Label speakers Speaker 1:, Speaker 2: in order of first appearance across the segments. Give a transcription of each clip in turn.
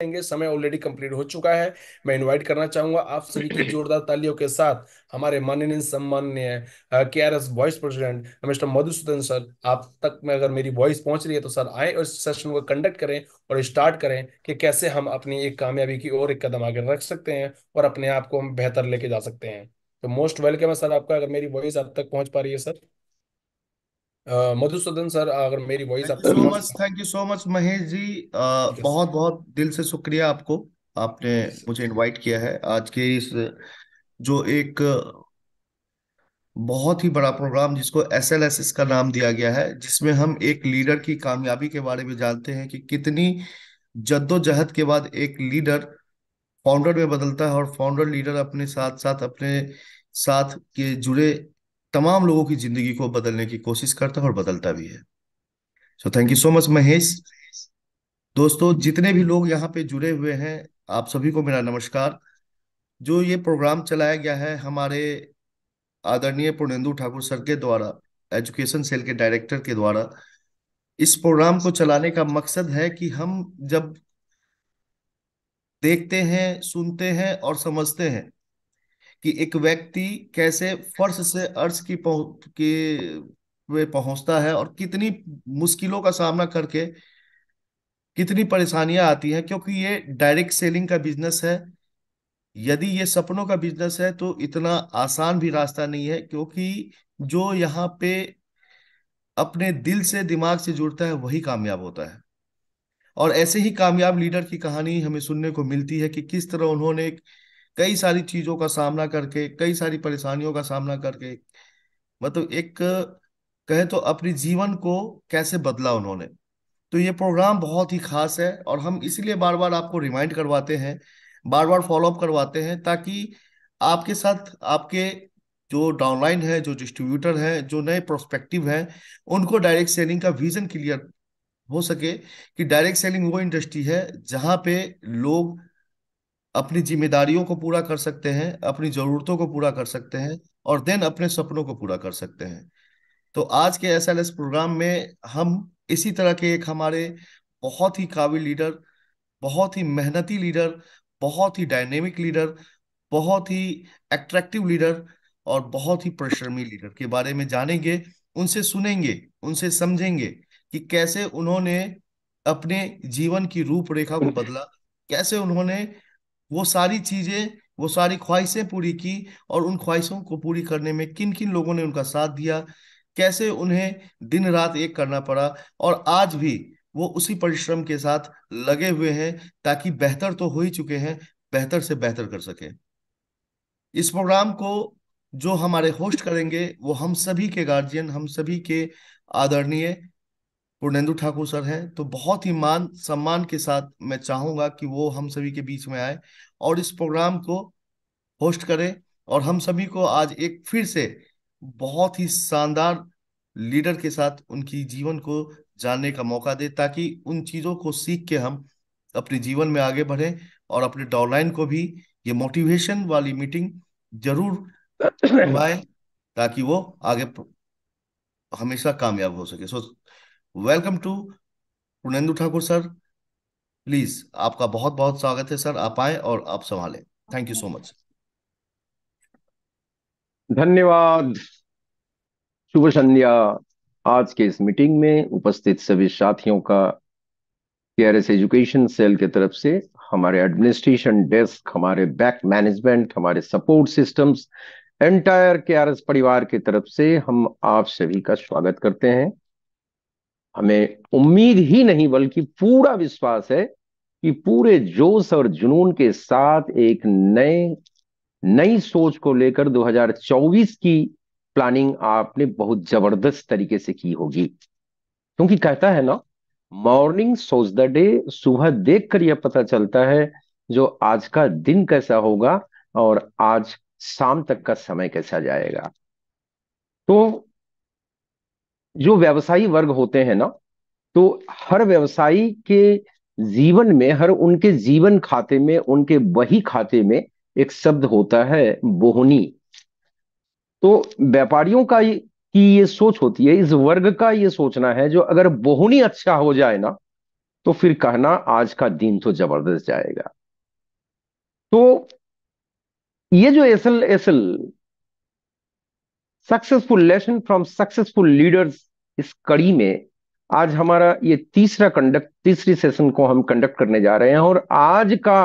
Speaker 1: करेंगे समय already complete हो चुका है मैं इनवाइट करना चाहूंगा आप सभी की जोरदार तालियों के साथ हमारे माननीय सम्माननीय के R S vice president mister Madhusudan sir आप तक में अगर मेरी वॉइस पहुंच रही है तो सर आए और सेशन को कंडक्ट करें और स्टार्ट करें कि कैसे हम अपनी एक कामयाबी की और एक कदम आगे रख सकते हैं और अपने आप को हम बेहतर लेके जा सकते हैं तो मोस्ट वेलकम है सर आपका अगर मेरी वॉइस आप तक पहुंच पा रही है सर मधुसूदन सर अगर मेरी वॉइस आप
Speaker 2: so much thank you so much Mahesh ji बहुत बहुत दिल से शुक्रिया आपको आपने मुझे इनवाइट किया है आज के इस जो एक बहुत ही बड़ा प्रोग्राम जिसको एस एल एस एस का नाम दिया गया है जिसमें हम एक लीडर की कामयाबी के बारे में जानते हैं कि कितनी जद्दोजहद के बाद एक लीडर फाउंडर में बदलता है और फाउंडर लीडर अपने साथ साथ अपने साथ के जुड़े तमाम लोगों की जिंदगी को बदलने की कोशिश करता है और बदलता भी है so thank you so much Mahesh दोस्तों जितने भी लोग यहाँ पे जुड़े हुए हैं आप सभी को मेरा नमस्कार जो ये प्रोग्राम चलाया गया है हमारे आदरणीय पूर्णेंदु ठाकुर सर के द्वारा एजुकेशन सेल के डायरेक्टर के द्वारा इस प्रोग्राम को चलाने का मकसद है कि हम जब देखते हैं सुनते हैं और समझते हैं कि एक व्यक्ति कैसे फर्श से अर्श की पहुंच के वे पहुंचता है और कितनी मुश्किलों का सामना करके कितनी परेशानियां आती हैं क्योंकि ये डायरेक्ट सेलिंग का बिजनेस है यदि ये सपनों का बिजनेस है तो इतना आसान भी रास्ता नहीं है क्योंकि जो यहाँ पे अपने दिल से दिमाग से जुड़ता है वही कामयाब होता है और ऐसे ही कामयाब लीडर की कहानी हमें सुनने को मिलती है कि किस तरह उन्होंने कई सारी चीजों का सामना करके कई सारी परेशानियों का सामना करके मतलब एक कहे तो अपने जीवन को कैसे बदला उन्होंने तो ये प्रोग्राम बहुत ही खास है और हम इसीलिए बार बार आपको रिमाइंड करवाते हैं बार बार फॉलोअप करवाते हैं ताकि आपके साथ आपके जो डाउनलाइन है जो डिस्ट्रीब्यूटर है जो नए प्रोस्पेक्टिव हैं उनको डायरेक्ट सेलिंग का विजन क्लियर हो सके कि डायरेक्ट सेलिंग वो इंडस्ट्री है जहाँ पे लोग अपनी जिम्मेदारियों को पूरा कर सकते हैं अपनी जरूरतों को पूरा कर सकते हैं और देन अपने सपनों को पूरा कर सकते हैं तो आज के एस एल एस प्रोग्राम में हम इसी तरह के एक हमारे बहुत ही काबिल लीडर बहुत ही मेहनती लीडर बहुत ही डायनेमिक लीडर बहुत ही एट्रैक्टिव लीडर और बहुत ही परिश्रमी लीडर के बारे में जानेंगे उनसे सुनेंगे उनसे समझेंगे कि कैसे उन्होंने अपने जीवन की रूपरेखा को बदला कैसे उन्होंने वो सारी चीजें वो सारी ख्वाहिशें पूरी की और उन ख्वाहिशों को पूरी करने में किन किन लोगों ने उनका साथ दिया कैसे उन्हें दिन रात एक करना पड़ा और आज भी वो उसी परिश्रम के साथ लगे हुए हैं ताकि बेहतर तो हो ही चुके हैं बेहतर से बेहतर कर सके इस प्रोग्राम को जो हमारे होस्ट करेंगे वो हम सभी के गार्जियन हम सभी के आदरणीय पूर्णेंदु ठाकुर सर हैं तो बहुत ही मान सम्मान के साथ मैं चाहूंगा कि वो हम सभी के बीच में आए और इस प्रोग्राम को होस्ट करें और हम सभी को आज एक फिर से बहुत ही शानदार लीडर के साथ उनकी जीवन को जानने का मौका दे ताकि उन चीज़ों को सीख के हम अपने जीवन में आगे बढ़े और अपने डॉलाइन को भी ये मोटिवेशन वाली मीटिंग जरूर ताकि वो आगे हमेशा कामयाब हो सके so welcome to Purnendu Thakur sir please आपका बहुत बहुत स्वागत है सर आप आए और आप संभालें थैंक यू सो मच
Speaker 3: धन्यवाद शुभ संध्या आज के इस मीटिंग में उपस्थित सभी साथियों का केआरएस एजुकेशन सेल के तरफ से हमारे एडमिनिस्ट्रेशन डेस्क हमारे बैक मैनेजमेंट हमारे सपोर्ट सिस्टम्स एंटायर केआरएस परिवार की तरफ से हम आप सभी का स्वागत करते हैं हमें उम्मीद ही नहीं बल्कि पूरा विश्वास है कि पूरे जोश और जुनून के साथ एक नए नई सोच को लेकर 2024 की प्लानिंग आपने बहुत जबरदस्त तरीके से की होगी क्योंकि कहता है ना मॉर्निंग सोच द डे सुबह देख कर यह पता चलता है जो आज का दिन कैसा होगा और आज शाम तक का समय कैसा जाएगा तो जो व्यवसायी वर्ग होते हैं ना तो हर व्यवसायी के जीवन में हर उनके जीवन खाते में उनके वही खाते में एक शब्द होता है बोहनी तो व्यापारियों का की ये सोच होती है इस वर्ग का ये सोचना है जो अगर बोहनी अच्छा हो जाए ना तो फिर कहना आज का दिन तो जबरदस्त जाएगा तो ये जो एसल एसल successful lesson from successful leaders इस कड़ी में आज हमारा ये तीसरा कंडक्ट तीसरी सेशन को हम कंडक्ट करने जा रहे हैं और आज का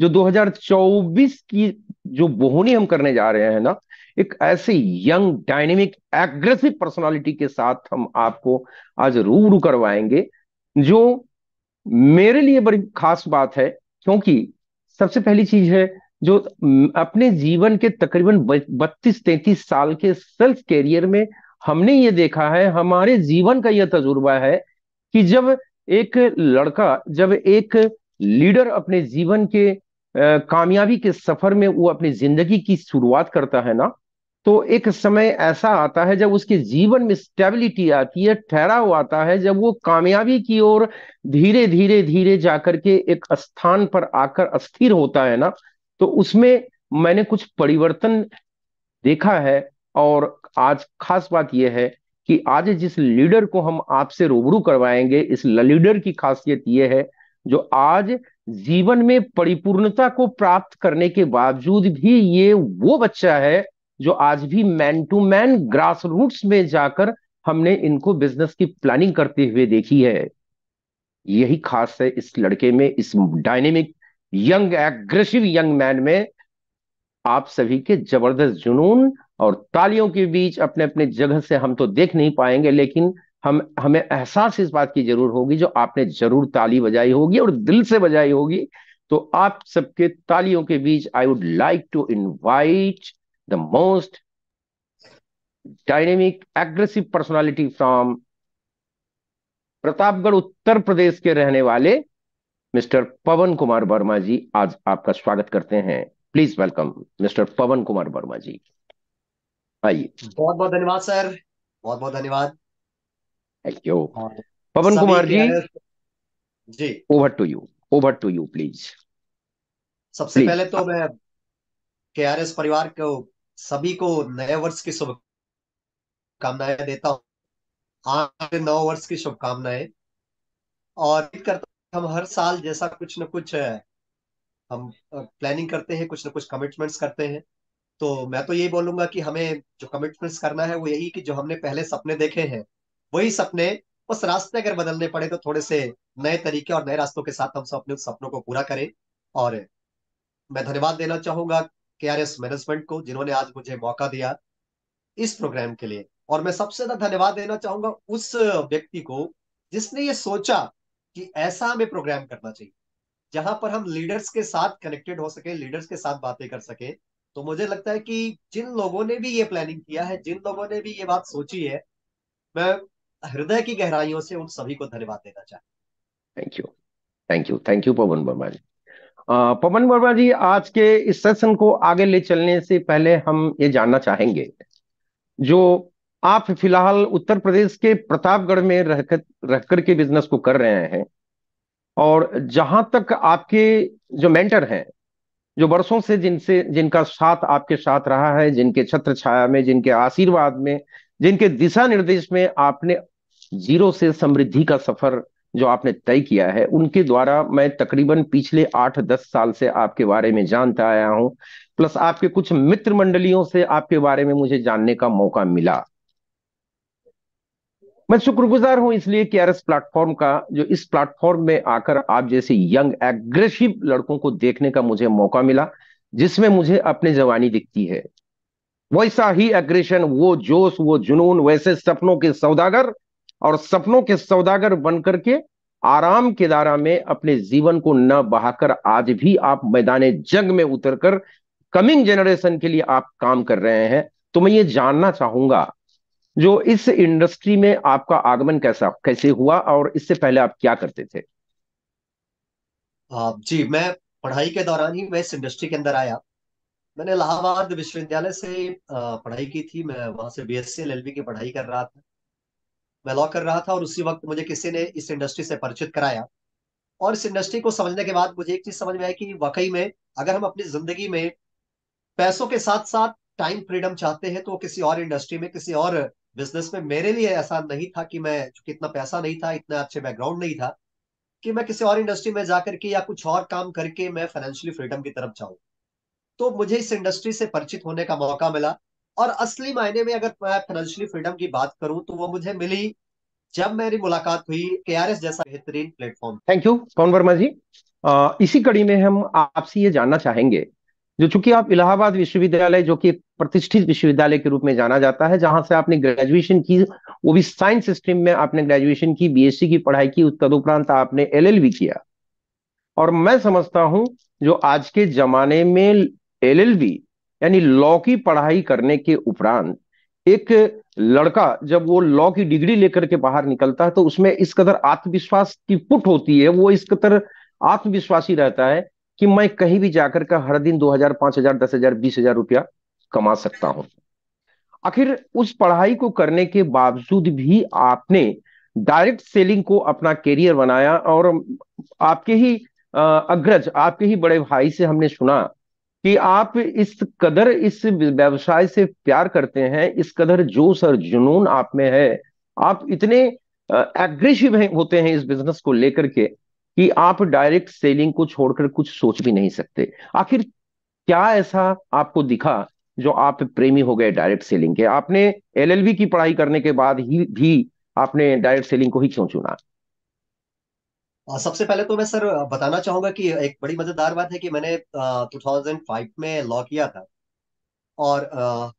Speaker 3: जो 2024 की जो बोहनी हम करने जा रहे हैं ना एक ऐसे यंग डायनेमिक एग्रेसिव पर्सनालिटी के साथ हम आपको आज रूबरू करवाएंगे जो मेरे लिए बड़ी खास बात है क्योंकि सबसे पहली चीज है जो अपने जीवन के तकरीबन बत्तीस तैतीस साल के सेल्फ कैरियर में हमने ये देखा है हमारे जीवन का यह तजुर्बा है कि जब एक लड़का जब एक लीडर अपने जीवन के कामयाबी के सफर में वो अपनी जिंदगी की शुरुआत करता है ना तो एक समय ऐसा आता है जब उसके जीवन में स्टेबिलिटी आती है ठहराव आता है जब वो कामयाबी की ओर धीरे धीरे धीरे जाकर के एक स्थान पर आकर अस्थिर होता है ना तो उसमें मैंने कुछ परिवर्तन देखा है और आज खास बात यह है कि आज जिस लीडर को हम आपसे रूबरू करवाएंगे इस लीडर की खासियत यह है जो आज जीवन में परिपूर्णता को प्राप्त करने के बावजूद भी ये वो बच्चा है जो आज भी man to man grass roots में जाकर हमने इनको बिजनेस की प्लानिंग करते हुए देखी है यही खास है इस लड़के में इस dynamic young aggressive young man में आप सभी के जबरदस्त जुनून और तालियों के बीच अपने अपने जगह से हम तो देख नहीं पाएंगे लेकिन हम हमें एहसास इस बात की जरूर होगी जो आपने जरूर ताली बजाई होगी और दिल से बजाई होगी तो आप सबके तालियों के बीच I would like to invite the most dynamic aggressive personality from Pratapgarh Uttar Pradesh के रहने वाले मिस्टर पवन कुमार वर्मा जी आज आपका स्वागत करते हैं please welcome mister Pawan Kumar Verma ji आइए
Speaker 4: बहुत बहुत धन्यवाद सर बहुत बहुत धन्यवाद thank you Pawan Kumar ji
Speaker 3: ji over to you over to you please
Speaker 4: सबसे प्लीज, पहले तो मैं के आर एस परिवार को सभी को नए वर्ष की शुभकामनाएं देता हूँ आठ नौ वर्ष की शुभकामनाएं और करता हम हर साल जैसा कुछ ना कुछ हम प्लानिंग करते हैं कुछ ना कुछ कमिटमेंट्स करते हैं तो मैं तो यही बोलूंगा कि हमें जो कमिटमेंट्स करना है वो यही कि जो हमने पहले सपने देखे हैं वही सपने उस रास्ते अगर बदलने पड़े तो थोड़े से नए तरीके और नए रास्तों के साथ हम सब अपने सपनों को पूरा करें और मैं धन्यवाद देना चाहूंगा के आर एस मैनेजमेंट को जिन्होंने आज मुझे मौका दिया इस प्रोग्राम के लिए और मैं सबसे ज्यादा धन्यवाद देना चाहूंगा उस व्यक्ति को जिसने ये सोचा कि ऐसा हमें प्रोग्राम करना चाहिए जहां पर हम लीडर्स के साथ कनेक्टेड हो सके लीडर्स के साथ बातें कर सके तो मुझे लगता है कि जिन लोगों ने भी ये प्लानिंग किया है जिन लोगों ने भी ये बात सोची है मैं हृदय की गहराइयों से उन सभी को धन्यवाद देना चाहता
Speaker 3: thank you thank you thank you Pawan Verma ji Pawan Verma ji आज के इस सेशन को आगे ले चलने से पहले हम ये जानना चाहेंगे जो आप फिलहाल उत्तर प्रदेश के प्रतापगढ़ में रहकर रहकर के बिजनेस को कर रहे हैं और जहां तक आपके जो मेंटर हैं जो वर्षों से जिनसे जिनका साथ आपके साथ रहा है जिनके छत्र छाया में जिनके आशीर्वाद में जिनके दिशा निर्देश में आपने जीरो से समृद्धि का सफर जो आपने तय किया है उनके द्वारा मैं तकरीबन पिछले आठ दस साल से आपके बारे में जानता आया हूँ प्लस आपके कुछ मित्र मंडलियों से आपके बारे में मुझे जानने का मौका मिला मैं शुक्रगुजार हूं इसलिए कि आर एस प्लेटफॉर्म का जो इस प्लेटफॉर्म में आकर आप जैसे यंग एग्रेसिव लड़कों को देखने का मुझे मौका मिला जिसमें मुझे अपने जवानी दिखती है वैसा ही एग्रेशन वो जोश वो जुनून वैसे सपनों के सौदागर और सपनों के सौदागर बन करके आराम के दारा में अपने जीवन को न बहाकर आज भी आप मैदान जंग में उतर कर कमिंग जनरेशन के लिए आप काम कर रहे हैं तो मैं ये जानना चाहूंगा जो इस इंडस्ट्री में आपका आगमन कैसा कैसे हुआ और इससे पहले आप क्या करते थे
Speaker 4: जी मैं पढ़ाई के दौरान ही मैं इस इंडस्ट्री के अंदर आया मैंने इलाहाबाद विश्वविद्यालय से पढ़ाई की थी मैं वहां से बी एस सी की पढ़ाई कर रहा था मैं लॉ कर रहा था और उसी वक्त मुझे किसी ने इस इंडस्ट्री से परिचित कराया और इस इंडस्ट्री को समझने के बाद मुझे एक चीज समझ में आई कि वाकई में अगर हम अपनी जिंदगी में पैसों के साथ साथ टाइम फ्रीडम चाहते हैं तो किसी और इंडस्ट्री में किसी और बिजनेस में मेरे लिए ऐसा नहीं था कि मैं चूंकि इतना पैसा नहीं था इतना अच्छे बैकग्राउंड नहीं था कि मैं किसी और इंडस्ट्री में जाकर के या कुछ और काम करके मैं फाइनेंशियली फ्रीडम की तरफ जाऊं तो मुझे इस इंडस्ट्री से परिचित होने का मौका मिला और असली मायने में अगर मैं फाइनेंशियली फ्रीडम की बात करूं तो वो मुझे मिली जब मेरी मुलाकात हुई के आर एस जैसा बेहतरीन platform
Speaker 3: thank you Pawan Verma ji आ, इसी कड़ी में हम आपसे ये जानना चाहेंगे जो चूंकि आप इलाहाबाद विश्वविद्यालय जो कि प्रतिष्ठित विश्वविद्यालय के रूप में जाना जाता है जहां से आपने ग्रेजुएशन की वो भी साइंस स्ट्रीम में आपने ग्रेजुएशन की बीएससी की पढ़ाई की तदुपरांत आपने एलएलबी किया और मैं समझता हूं जो आज के जमाने में एलएलबी यानी लॉ की पढ़ाई करने के उपरांत एक लड़का जब वो लॉ की डिग्री लेकर के बाहर निकलता है तो उसमें इस कदर आत्मविश्वास की पुट होती है वो इस कदर आत्मविश्वासी रहता है कि मैं कहीं भी जाकर का हर दिन दो हजार पांच हजार दस हजार बीस हजार रुपया कमा सकता हूं आखिर उस पढ़ाई को करने के बावजूद भी आपने डायरेक्ट सेलिंग को अपना करियर बनाया और आपके ही अग्रज आपके ही बड़े भाई से हमने सुना कि आप इस कदर इस व्यवसाय से प्यार करते हैं इस कदर जोश और जुनून आप में है आप इतने एग्रेसिव होते हैं इस बिजनेस को लेकर के कि आप डायरेक्ट सेलिंग को छोड़कर कुछ सोच भी नहीं सकते आखिर क्या ऐसा आपको दिखा जो आप प्रेमी हो गए डायरेक्ट सेलिंग के आपने एलएलबी की पढ़ाई करने के बाद ही भी आपने डायरेक्ट सेलिंग को ही क्यों चुना
Speaker 4: सबसे पहले तो मैं सर बताना चाहूंगा कि एक बड़ी मजेदार बात है कि मैंने आ, 2005 में लॉ किया था और आ,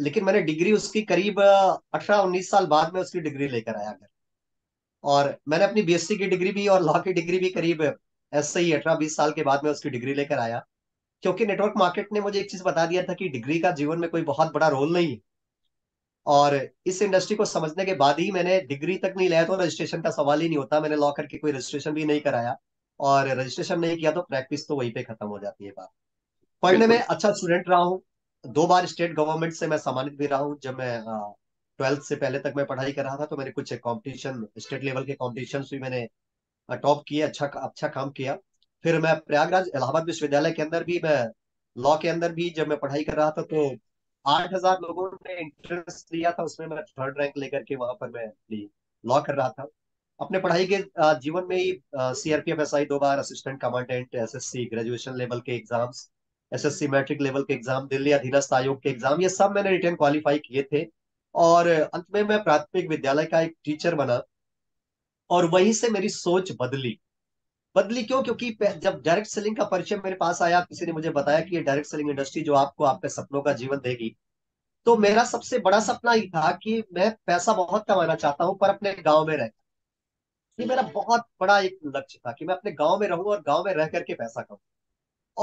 Speaker 4: लेकिन मैंने डिग्री उसकी करीब अठारह उन्नीस साल बाद में उसकी डिग्री लेकर आया घर और मैंने अपनी बीएससी की डिग्री भी और लॉ की डिग्री भी करीब ऐसे ही अठारह बीस साल के बाद में उसकी डिग्री लेकर आया क्योंकि नेटवर्क मार्केट ने मुझे एक चीज बता दिया था कि डिग्री का जीवन में कोई बहुत बड़ा रोल नहीं है और इस इंडस्ट्री को समझने के बाद ही मैंने डिग्री तक नहीं लिया तो रजिस्ट्रेशन का सवाल ही नहीं होता मैंने लॉ करके कोई रजिस्ट्रेशन भी नहीं कराया और रजिस्ट्रेशन नहीं किया तो प्रैक्टिस तो वहीं पे खत्म हो जाती है बात पढ़ने में अच्छा स्टूडेंट रहा हूँ दो बार स्टेट गवर्नमेंट से मैं सम्मानित भी रहा हूँ जब मैं ट्वेल्थ से पहले तक मैं पढ़ाई कर रहा था तो मैंने कुछ कॉम्पिटिशन स्टेट लेवल के कॉम्पिटिशन भी मैंने टॉप किया अच्छा अच्छा काम किया फिर मैं प्रयागराज इलाहाबाद विश्वविद्यालय के अंदर भी मैं लॉ के अंदर भी जब मैं पढ़ाई कर रहा था तो आठ हजार लोगों ने इंट्रेंस लिया था उसमें मैं थर्ड रैंक लेकर के वहां पर मैं लॉ कर रहा था अपने पढ़ाई के जीवन में ही सीआरपीएफ एस आई दो बार असिस्टेंट कमांडेंट सी ग्रेजुएशन लेवल के एग्जाम्स सी मैट्रिक लेवल के एग्जाम दिल्ली अधीनस्थ आयोग के एग्जाम ये सब मैंने रिटर्न क्वालिफाई किए थे और अंत में मैं प्राथमिक विद्यालय का एक टीचर बना और वहीं से मेरी सोच बदली बदली क्यों क्योंकि जब डायरेक्ट सेलिंग का परिचय मेरे पास आया किसी ने मुझे बताया कि ये डायरेक्ट सेलिंग इंडस्ट्री जो आपको आपके सपनों का जीवन देगी तो मेरा सबसे बड़ा सपना ही था कि मैं पैसा बहुत कमाना चाहता हूँ पर अपने गाँव में रहकर ये मेरा बहुत बड़ा एक लक्ष्य था कि मैं अपने गाँव में रहूँ और गाँव में रह करके पैसा कमाऊँ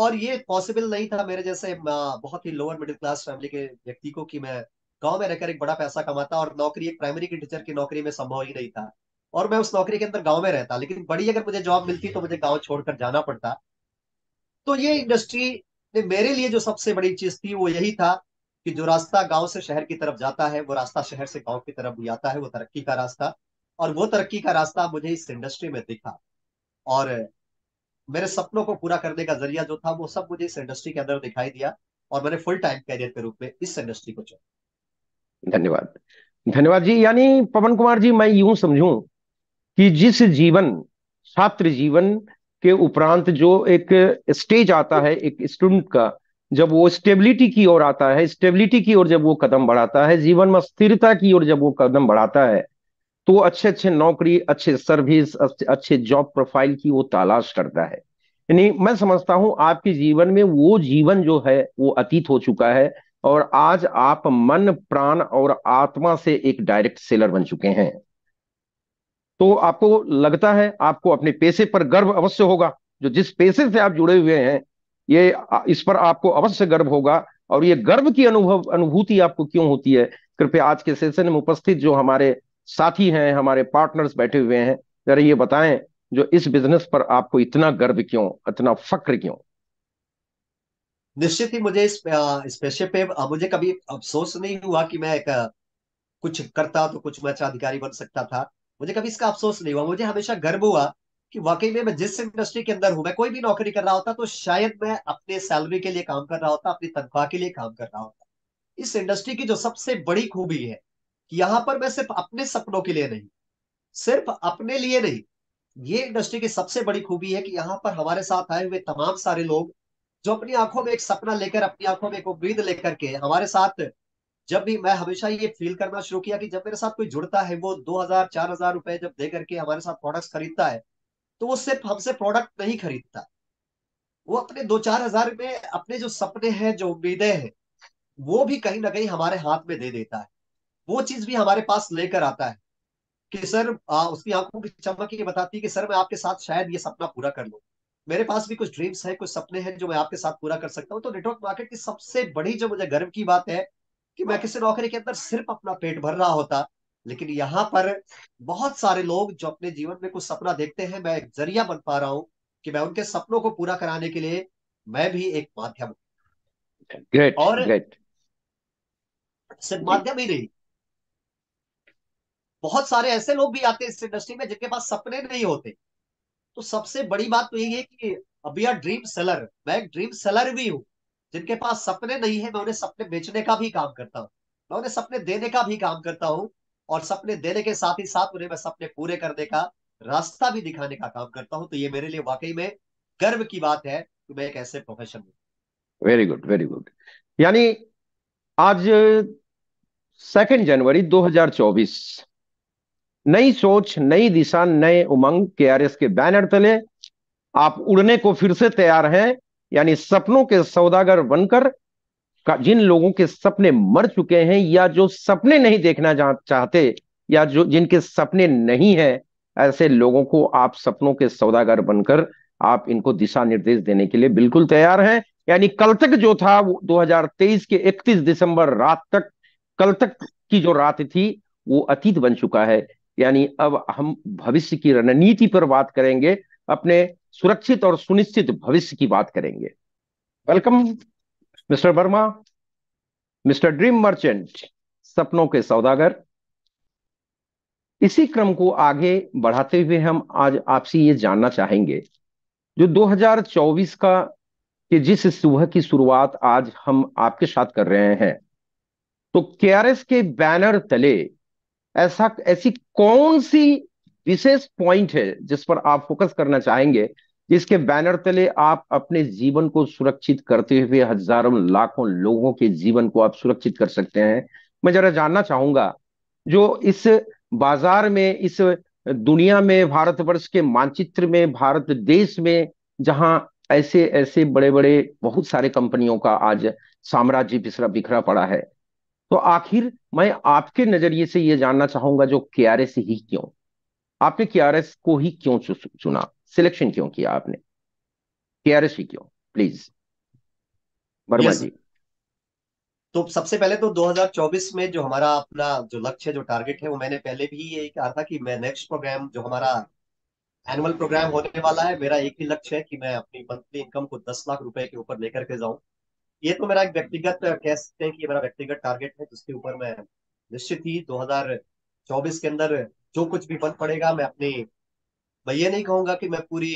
Speaker 4: और ये पॉसिबल नहीं था मेरे जैसे बहुत ही लोअर मिडिल क्लास फैमिली के व्यक्ति को कि मैं गांव में रहकर एक बड़ा पैसा कमाता और नौकरी एक प्राइमरी की टीचर की नौकरी में संभव ही नहीं था और मैं उस नौकरी के अंदर गांव में रहता लेकिन बड़ी अगर मुझे जॉब मिलती तो मुझे गांव छोड़कर जाना पड़ता तो ये इंडस्ट्री ने मेरे लिए जो सबसे बड़ी चीज थी वो यही था कि जो रास्ता गांव से शहर की तरफ जाता है वो रास्ता शहर से गांव की तरफ भी आता है वो तरक्की का रास्ता और वो तरक्की का रास्ता मुझे इस इंडस्ट्री में दिखा और मेरे सपनों को पूरा करने का जरिया जो था वो सब मुझे इस इंडस्ट्री के अंदर दिखाई दिया और मैंने फुल टाइम कैरियर के रूप में इस इंडस्ट्री को चुना
Speaker 3: धन्यवाद धन्यवाद जी यानी पवन कुमार जी मैं यूं समझूं कि जिस जीवन छात्र जीवन के उपरांत जो एक स्टेज आता है एक स्टूडेंट का जब वो स्टेबिलिटी की ओर आता है स्टेबिलिटी की ओर जब वो कदम बढ़ाता है जीवन में स्थिरता की ओर जब वो कदम बढ़ाता है तो अच्छे अच्छे नौकरी अच्छे सर्विस अच्छे जॉब प्रोफाइल की वो तलाश करता है यानी मैं समझता हूं आपके जीवन में वो जीवन जो है वो अतीत हो चुका है और आज आप मन प्राण और आत्मा से एक डायरेक्ट सेलर बन चुके हैं तो आपको लगता है आपको अपने पेशे पर गर्व अवश्य होगा जो जिस पेशे से आप जुड़े हुए हैं ये इस पर आपको अवश्य गर्व होगा और ये गर्व की अनुभव अनुभूति आपको क्यों होती है कृपया आज के सेशन में उपस्थित जो हमारे साथी हैं हमारे पार्टनर्स बैठे हुए हैं जरा ये बताएं जो इस बिजनेस पर आपको इतना गर्व क्यों इतना फक्र क्यों
Speaker 4: निश्चित ही मुझे इस, इस पेशे पे मुझे कभी अफसोस नहीं हुआ कि मैं एक कुछ करता तो कुछ मैं अच्छा अधिकारी बन सकता था मुझे कभी इसका अफसोस नहीं हुआ मुझे हमेशा गर्व हुआ कि वाकई में मैं जिस इंडस्ट्री के अंदर हूं मैं कोई भी नौकरी कर रहा होता तो शायद मैं अपने सैलरी के लिए काम कर रहा होता अपनी तनख्वाह के लिए काम कर रहा होता इस इंडस्ट्री की जो सबसे बड़ी खूबी है कि यहाँ पर मैं सिर्फ अपने सपनों के लिए नहीं सिर्फ अपने लिए नहीं ये इंडस्ट्री की सबसे बड़ी खूबी है कि यहाँ पर हमारे साथ आए हुए तमाम सारे लोग जो अपनी आंखों में एक सपना लेकर अपनी आंखों में एक उम्मीद लेकर के हमारे साथ जब भी मैं हमेशा ये फील करना शुरू किया कि जब मेरे साथ कोई जुड़ता है वो दो हजार चार हजार रुपए जब दे करके हमारे साथ प्रोडक्ट्स खरीदता है तो वो सिर्फ हमसे प्रोडक्ट नहीं खरीदता वो अपने दो चार हजार में अपने जो सपने हैं जो उम्मीदें हैं वो भी कहीं ना कहीं हमारे हाथ में दे देता है वो चीज भी हमारे पास लेकर आता है कि सर आ, उसकी आंखों की चमक ये बताती है कि सर मैं आपके साथ शायद ये सपना पूरा कर लू मेरे पास भी कुछ ड्रीम्स हैं कुछ सपने हैं जो मैं आपके साथ पूरा कर सकता हूँ तो नेटवर्क मार्केट की सबसे बड़ी जो मुझे गर्व की बात है कि मैं किसी नौकरी के अंदर सिर्फ अपना पेट भर रहा होता लेकिन यहाँ पर बहुत सारे लोग जो अपने जीवन में कुछ सपना देखते हैं मैं एक जरिया बन पा रहा हूँ कि मैं उनके सपनों को पूरा कराने के लिए मैं भी एक माध्यम
Speaker 3: हूँ और
Speaker 4: सिर्फ माध्यम ही नहीं बहुत सारे ऐसे लोग भी आते हैं इस इंडस्ट्री में जिनके पास सपने नहीं होते तो सबसे बड़ी बात तो यही है कि अभी यार ड्रीम सेलर मैं ड्रीम सेलर भी हूँ जिनके पास सपने नहीं है मैं उन्हें सपने बेचने का भी काम करता हूँ मैं उन्हें सपने देने का भी काम करता हूँ और सपने देने के साथ ही साथ उन्हें मैं सपने पूरे करने का रास्ता भी दिखाने का काम करता हूँ तो ये मेरे लिए वाकई में गर्व की बात है कि मैं एक ऐसे प्रोफेशन हूँ
Speaker 3: वेरी गुड वेरी गुड यानी आज सेकेंड जनवरी दो नई सोच नई दिशा नए उमंग के के बैनर तले आप उड़ने को फिर से तैयार हैं यानी सपनों के सौदागर बनकर जिन लोगों के सपने मर चुके हैं या जो सपने नहीं देखना चाहते या जो जिनके सपने नहीं है ऐसे लोगों को आप सपनों के सौदागर बनकर आप इनको दिशा निर्देश देने के लिए बिल्कुल तैयार हैं यानी कल तक जो था वो 2023 के 31 दिसंबर रात तक कल तक की जो रात थी वो अतीत बन चुका है यानी अब हम भविष्य की रणनीति पर बात करेंगे अपने सुरक्षित और सुनिश्चित भविष्य की बात करेंगे welcome mister Verma mister dream merchant सपनों के सौदागर इसी क्रम को आगे बढ़ाते हुए हम आज आपसे ये जानना चाहेंगे जो 2024 का कि जिस सुबह की शुरुआत आज हम आपके साथ कर रहे हैं तो के के बैनर तले ऐसा ऐसी कौन सी विशेष पॉइंट है जिस पर आप फोकस करना चाहेंगे जिसके बैनर तले आप अपने जीवन को सुरक्षित करते हुए हजारों लाखों लोगों के जीवन को आप सुरक्षित कर सकते हैं मैं जरा जानना चाहूंगा जो इस बाजार में इस दुनिया में भारतवर्ष के मानचित्र में भारत देश में जहां ऐसे ऐसे बड़े बड़े बहुत सारे कंपनियों का आज साम्राज्य पिछड़ा बिखरा पड़ा है तो आखिर मैं आपके नजरिए से ये जानना चाहूंगा जो के आर एस ही क्यों आपने के आर एस को ही क्यों चुना सिलेक्शन क्यों किया आपने के आर एस ही क्यों प्लीज वर्मा जी
Speaker 4: तो सबसे पहले तो 2024 में जो हमारा अपना जो लक्ष्य है जो टारगेट है वो मैंने पहले भी यही कहा था कि मैं नेक्स्ट प्रोग्राम जो हमारा एनुअल प्रोग्राम होने वाला है मेरा एक ही लक्ष्य है कि मैं अपनी मंथली इनकम को दस लाख रुपए के ऊपर लेकर के जाऊं ये तो मेरा एक व्यक्तिगत कह सकते हैं कि ये मेरा व्यक्तिगत टारगेट है जिसके ऊपर मैं निश्चित ही 2024 के अंदर जो कुछ भी बन पड़ेगा मैं अपनी मैं ये नहीं कहूंगा कि मैं पूरी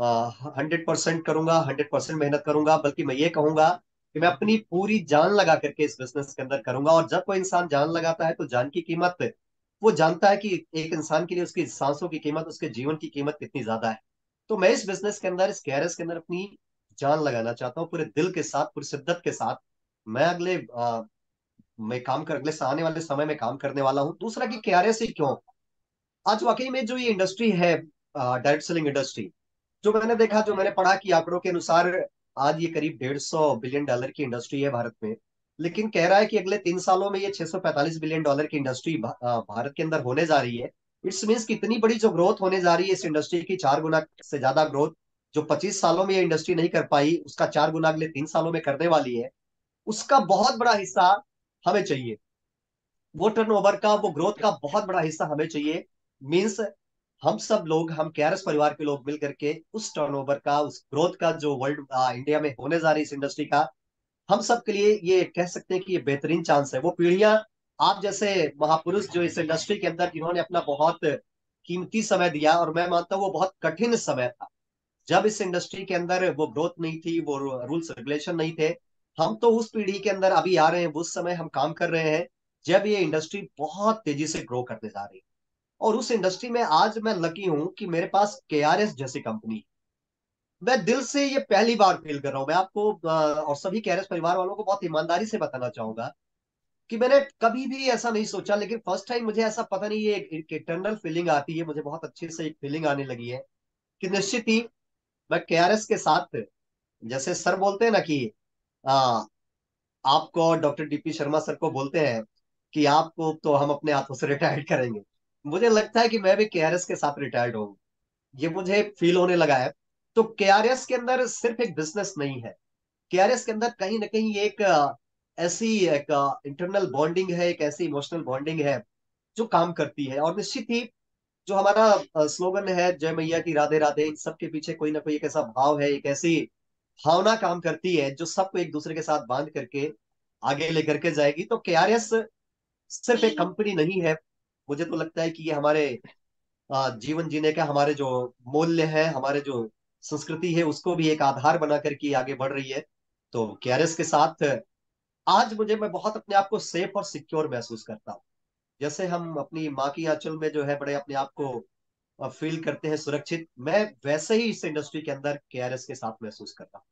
Speaker 4: हंड्रेड परसेंट करूंगा हंड्रेड परसेंट मेहनत करूंगा बल्कि मैं ये कहूंगा कि मैं अपनी पूरी जान लगा करके इस बिजनेस के अंदर करूंगा और जब कोई इंसान जान लगाता है तो जान की कीमत वो जानता है कि एक इंसान के लिए उसकी सांसों की कीमत उसके जीवन की कीमत कितनी ज्यादा है तो मैं इस बिजनेस के अंदर इस कैरियर के अंदर अपनी जान लगाना चाहता हूँ पूरे दिल के साथ पूरी शिद्दत के साथ मैं अगले आ, मैं काम कर अगले आने वाले समय में काम करने वाला हूँ दूसरा कि क्यारे से क्यों आज वाकई में जो ये इंडस्ट्री है डायरेक्ट सेलिंग इंडस्ट्री जो मैंने देखा जो मैंने पढ़ा कि आंकड़ों के अनुसार आज ये करीब डेढ़ सौ बिलियन डॉलर की इंडस्ट्री है भारत में लेकिन कह रहा है कि अगले तीन सालों में ये 645 बिलियन डॉलर की इंडस्ट्री भारत के अंदर होने जा रही है इट्स मीन्स कितनी बड़ी जो ग्रोथ होने जा रही है इस इंडस्ट्री की चार गुना से ज्यादा ग्रोथ जो 25 सालों में ये इंडस्ट्री नहीं कर पाई उसका चार गुना अगले तीन सालों में करने वाली है उसका बहुत बड़ा हिस्सा हमें चाहिए वो टर्नओवर का वो ग्रोथ का बहुत बड़ा हिस्सा हमें चाहिए मीन्स हम सब लोग हम कैरस परिवार के लोग मिल करके उस टर्नओवर का उस ग्रोथ का जो वर्ल्ड इंडिया में होने जा रही इस इंडस्ट्री का हम सब के लिए ये कह सकते हैं कि ये बेहतरीन चांस है वो पीढ़ियां आप जैसे महापुरुष जो इस इंडस्ट्री के अंदर जिन्होंने अपना बहुत कीमती समय दिया और मैं मानता हूँ वो बहुत कठिन समय था जब इस इंडस्ट्री के अंदर वो ग्रोथ नहीं थी वो रूल्स रेगुलेशन नहीं थे हम तो उस पीढ़ी के अंदर अभी आ रहे हैं उस समय हम काम कर रहे हैं जब ये इंडस्ट्री बहुत तेजी से ग्रो करते जा रही है और उस इंडस्ट्री में आज मैं लकी हूं कि मेरे पास के जैसी कंपनी मैं दिल से ये पहली बार फील कर रहा हूं मैं आपको और सभी के परिवार वालों को बहुत ईमानदारी से बताना चाहूंगा कि मैंने कभी भी ऐसा नहीं सोचा लेकिन फर्स्ट टाइम मुझे ऐसा पता नहीं ये एक इंटरनल फीलिंग आती है मुझे बहुत अच्छे से एक फीलिंग आने लगी है कि निश्चित ही मैं के के साथ जैसे सर बोलते हैं ना कि आ, आपको डॉक्टर डीपी शर्मा सर को बोलते हैं कि आपको तो हम अपने हाथों से रिटायर्ड करेंगे मुझे लगता है कि मैं भी के के साथ रिटायर्ड हूँ ये मुझे फील होने लगा है तो के आर एस के अंदर सिर्फ एक बिजनेस नहीं है के आर एस के अंदर कहीं ना कहीं एक ऐसी एक इंटरनल बॉन्डिंग है एक ऐसी इमोशनल बॉन्डिंग है जो काम करती है और निश्चित ही जो हमारा स्लोगन है जय मैया की राधे राधे इन सबके पीछे कोई ना कोई एक ऐसा भाव है एक ऐसी भावना काम करती है जो सबको एक दूसरे के साथ बांध करके आगे लेकर के जाएगी तो के सिर्फ एक कंपनी नहीं है मुझे तो लगता है कि ये हमारे जीवन जीने का हमारे जो मूल्य है हमारे जो संस्कृति है उसको भी एक आधार बना करके आगे बढ़ रही है तो के के साथ आज मुझे मैं बहुत अपने आप को सेफ और सिक्योर महसूस करता हूँ जैसे हम अपनी माँ की आंचल में जो है बड़े अपने आप को फील करते हैं सुरक्षित मैं वैसे ही इस इंडस्ट्री के अंदर के के साथ महसूस करता हूँ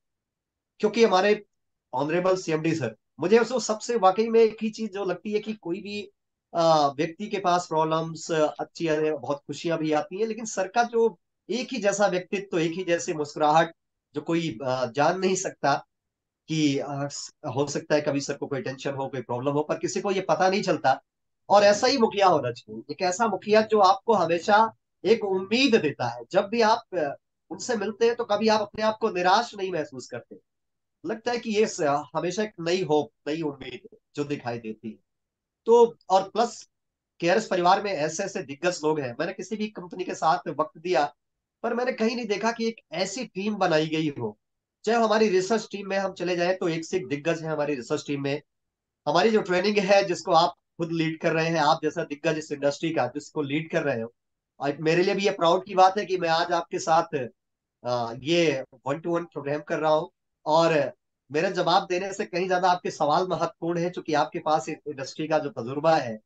Speaker 4: क्योंकि हमारे ऑनरेबल सीएमडी सर मुझे उसको सबसे वाकई में एक ही चीज जो लगती है कि कोई भी व्यक्ति के पास प्रॉब्लम्स अच्छी बहुत खुशियां भी आती हैं लेकिन सर का जो एक ही जैसा व्यक्तित्व तो एक ही जैसे मुस्कुराहट जो कोई जान नहीं सकता कि हो सकता है कभी सर को कोई टेंशन हो कोई प्रॉब्लम हो पर किसी को ये पता नहीं चलता और ऐसा ही मुखिया होना चाहिए एक ऐसा मुखिया जो आपको हमेशा एक उम्मीद देता है जब भी आप उनसे मिलते हैं तो कभी आप अपने आप को निराश नहीं महसूस करते लगता है कि ये हमेशा एक नई होप नई उम्मीद जो दिखाई देती है तो और प्लस केयर्स परिवार में ऐसे ऐसे दिग्गज लोग हैं मैंने किसी भी कंपनी के साथ वक्त दिया पर मैंने कहीं नहीं देखा कि एक ऐसी टीम बनाई गई हो चाहे हमारी रिसर्च टीम में हम चले जाए तो एक से एक दिग्गज है हमारी रिसर्च टीम में हमारी जो ट्रेनिंग है जिसको आप खुद लीड कर रहे हैं आप जैसा दिग्गज इस इंडस्ट्री का जिसको लीड कर रहे हो और मेरे लिए भी ये प्राउड की बात है कि मैं आज आपके साथ ये वन टू वन प्रोग्राम कर रहा हूँ और मेरा जवाब देने से कहीं ज्यादा आपके सवाल महत्वपूर्ण है चूंकि आपके पास इंडस्ट्री का जो तजुर्बा है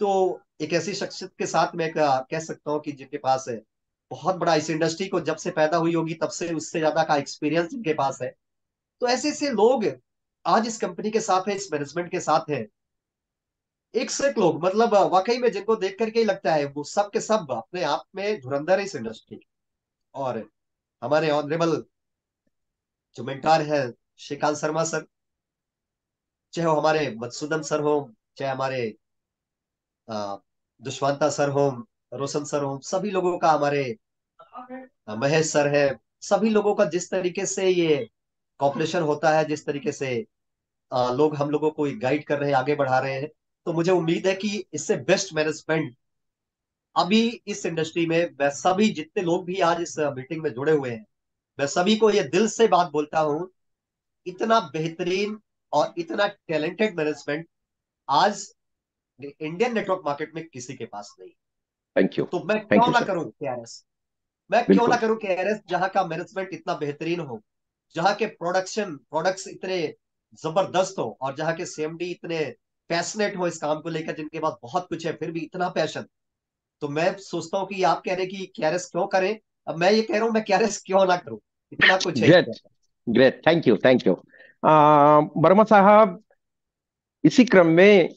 Speaker 4: तो एक ऐसी शख्सियत के साथ मैं कह सकता हूँ कि जिनके पास है बहुत बड़ा इस इंडस्ट्री को जब से पैदा हुई होगी तब से उससे ज्यादा का एक्सपीरियंस जिनके पास है तो ऐसे ऐसे लोग आज इस कंपनी के साथ है इस मैनेजमेंट के साथ है एक से एक लोग मतलब वाकई में जिनको देख करके ही लगता है वो सब के सब अपने आप में धुरंधर इस इंडस्ट्री और हमारे ऑनरेबल जो मेंटार है श्रीकांत शर्मा सर चाहे वो हमारे मधुसूदन सर हो चाहे हमारे दुष्वंता सर हो रोशन सर हो सभी लोगों का हमारे महेश सर है सभी लोगों का जिस तरीके से ये कॉपरेशन होता है जिस तरीके से लोग हम लोगों को गाइड कर रहे हैं आगे बढ़ा रहे हैं तो मुझे उम्मीद है कि इससे बेस्ट मैनेजमेंट अभी इस इंडस्ट्री में वैसा सभी जितने लोग भी आज इस मीटिंग uh, में जुड़े हुए हैं मैं सभी को ये दिल से बात बोलता हूं इतना बेहतरीन और इतना टैलेंटेड मैनेजमेंट आज इंडियन नेटवर्क मार्केट में किसी के पास नहीं
Speaker 2: थैंक यू तो मैं क्यों ना करूं
Speaker 4: केआरएस मैं क्यों ना करूं केआरएस जहां का मैनेजमेंट इतना बेहतरीन हो जहां के प्रोडक्शन प्रोडक्ट्स इतने जबरदस्त हो और जहां के सीएमडी इतने पैशनेट हो इस काम को लेकर जिनके पास बहुत कुछ है फिर भी इतना पैशन तो मैं सोचता हूँ कि आप कह रहे कि कैरस क्यों करें अब मैं ये कह रहा हूँ मैं कैरस क्यों ना करूँ इतना कुछ है
Speaker 3: great thank you thank you Verma साहब इसी क्रम में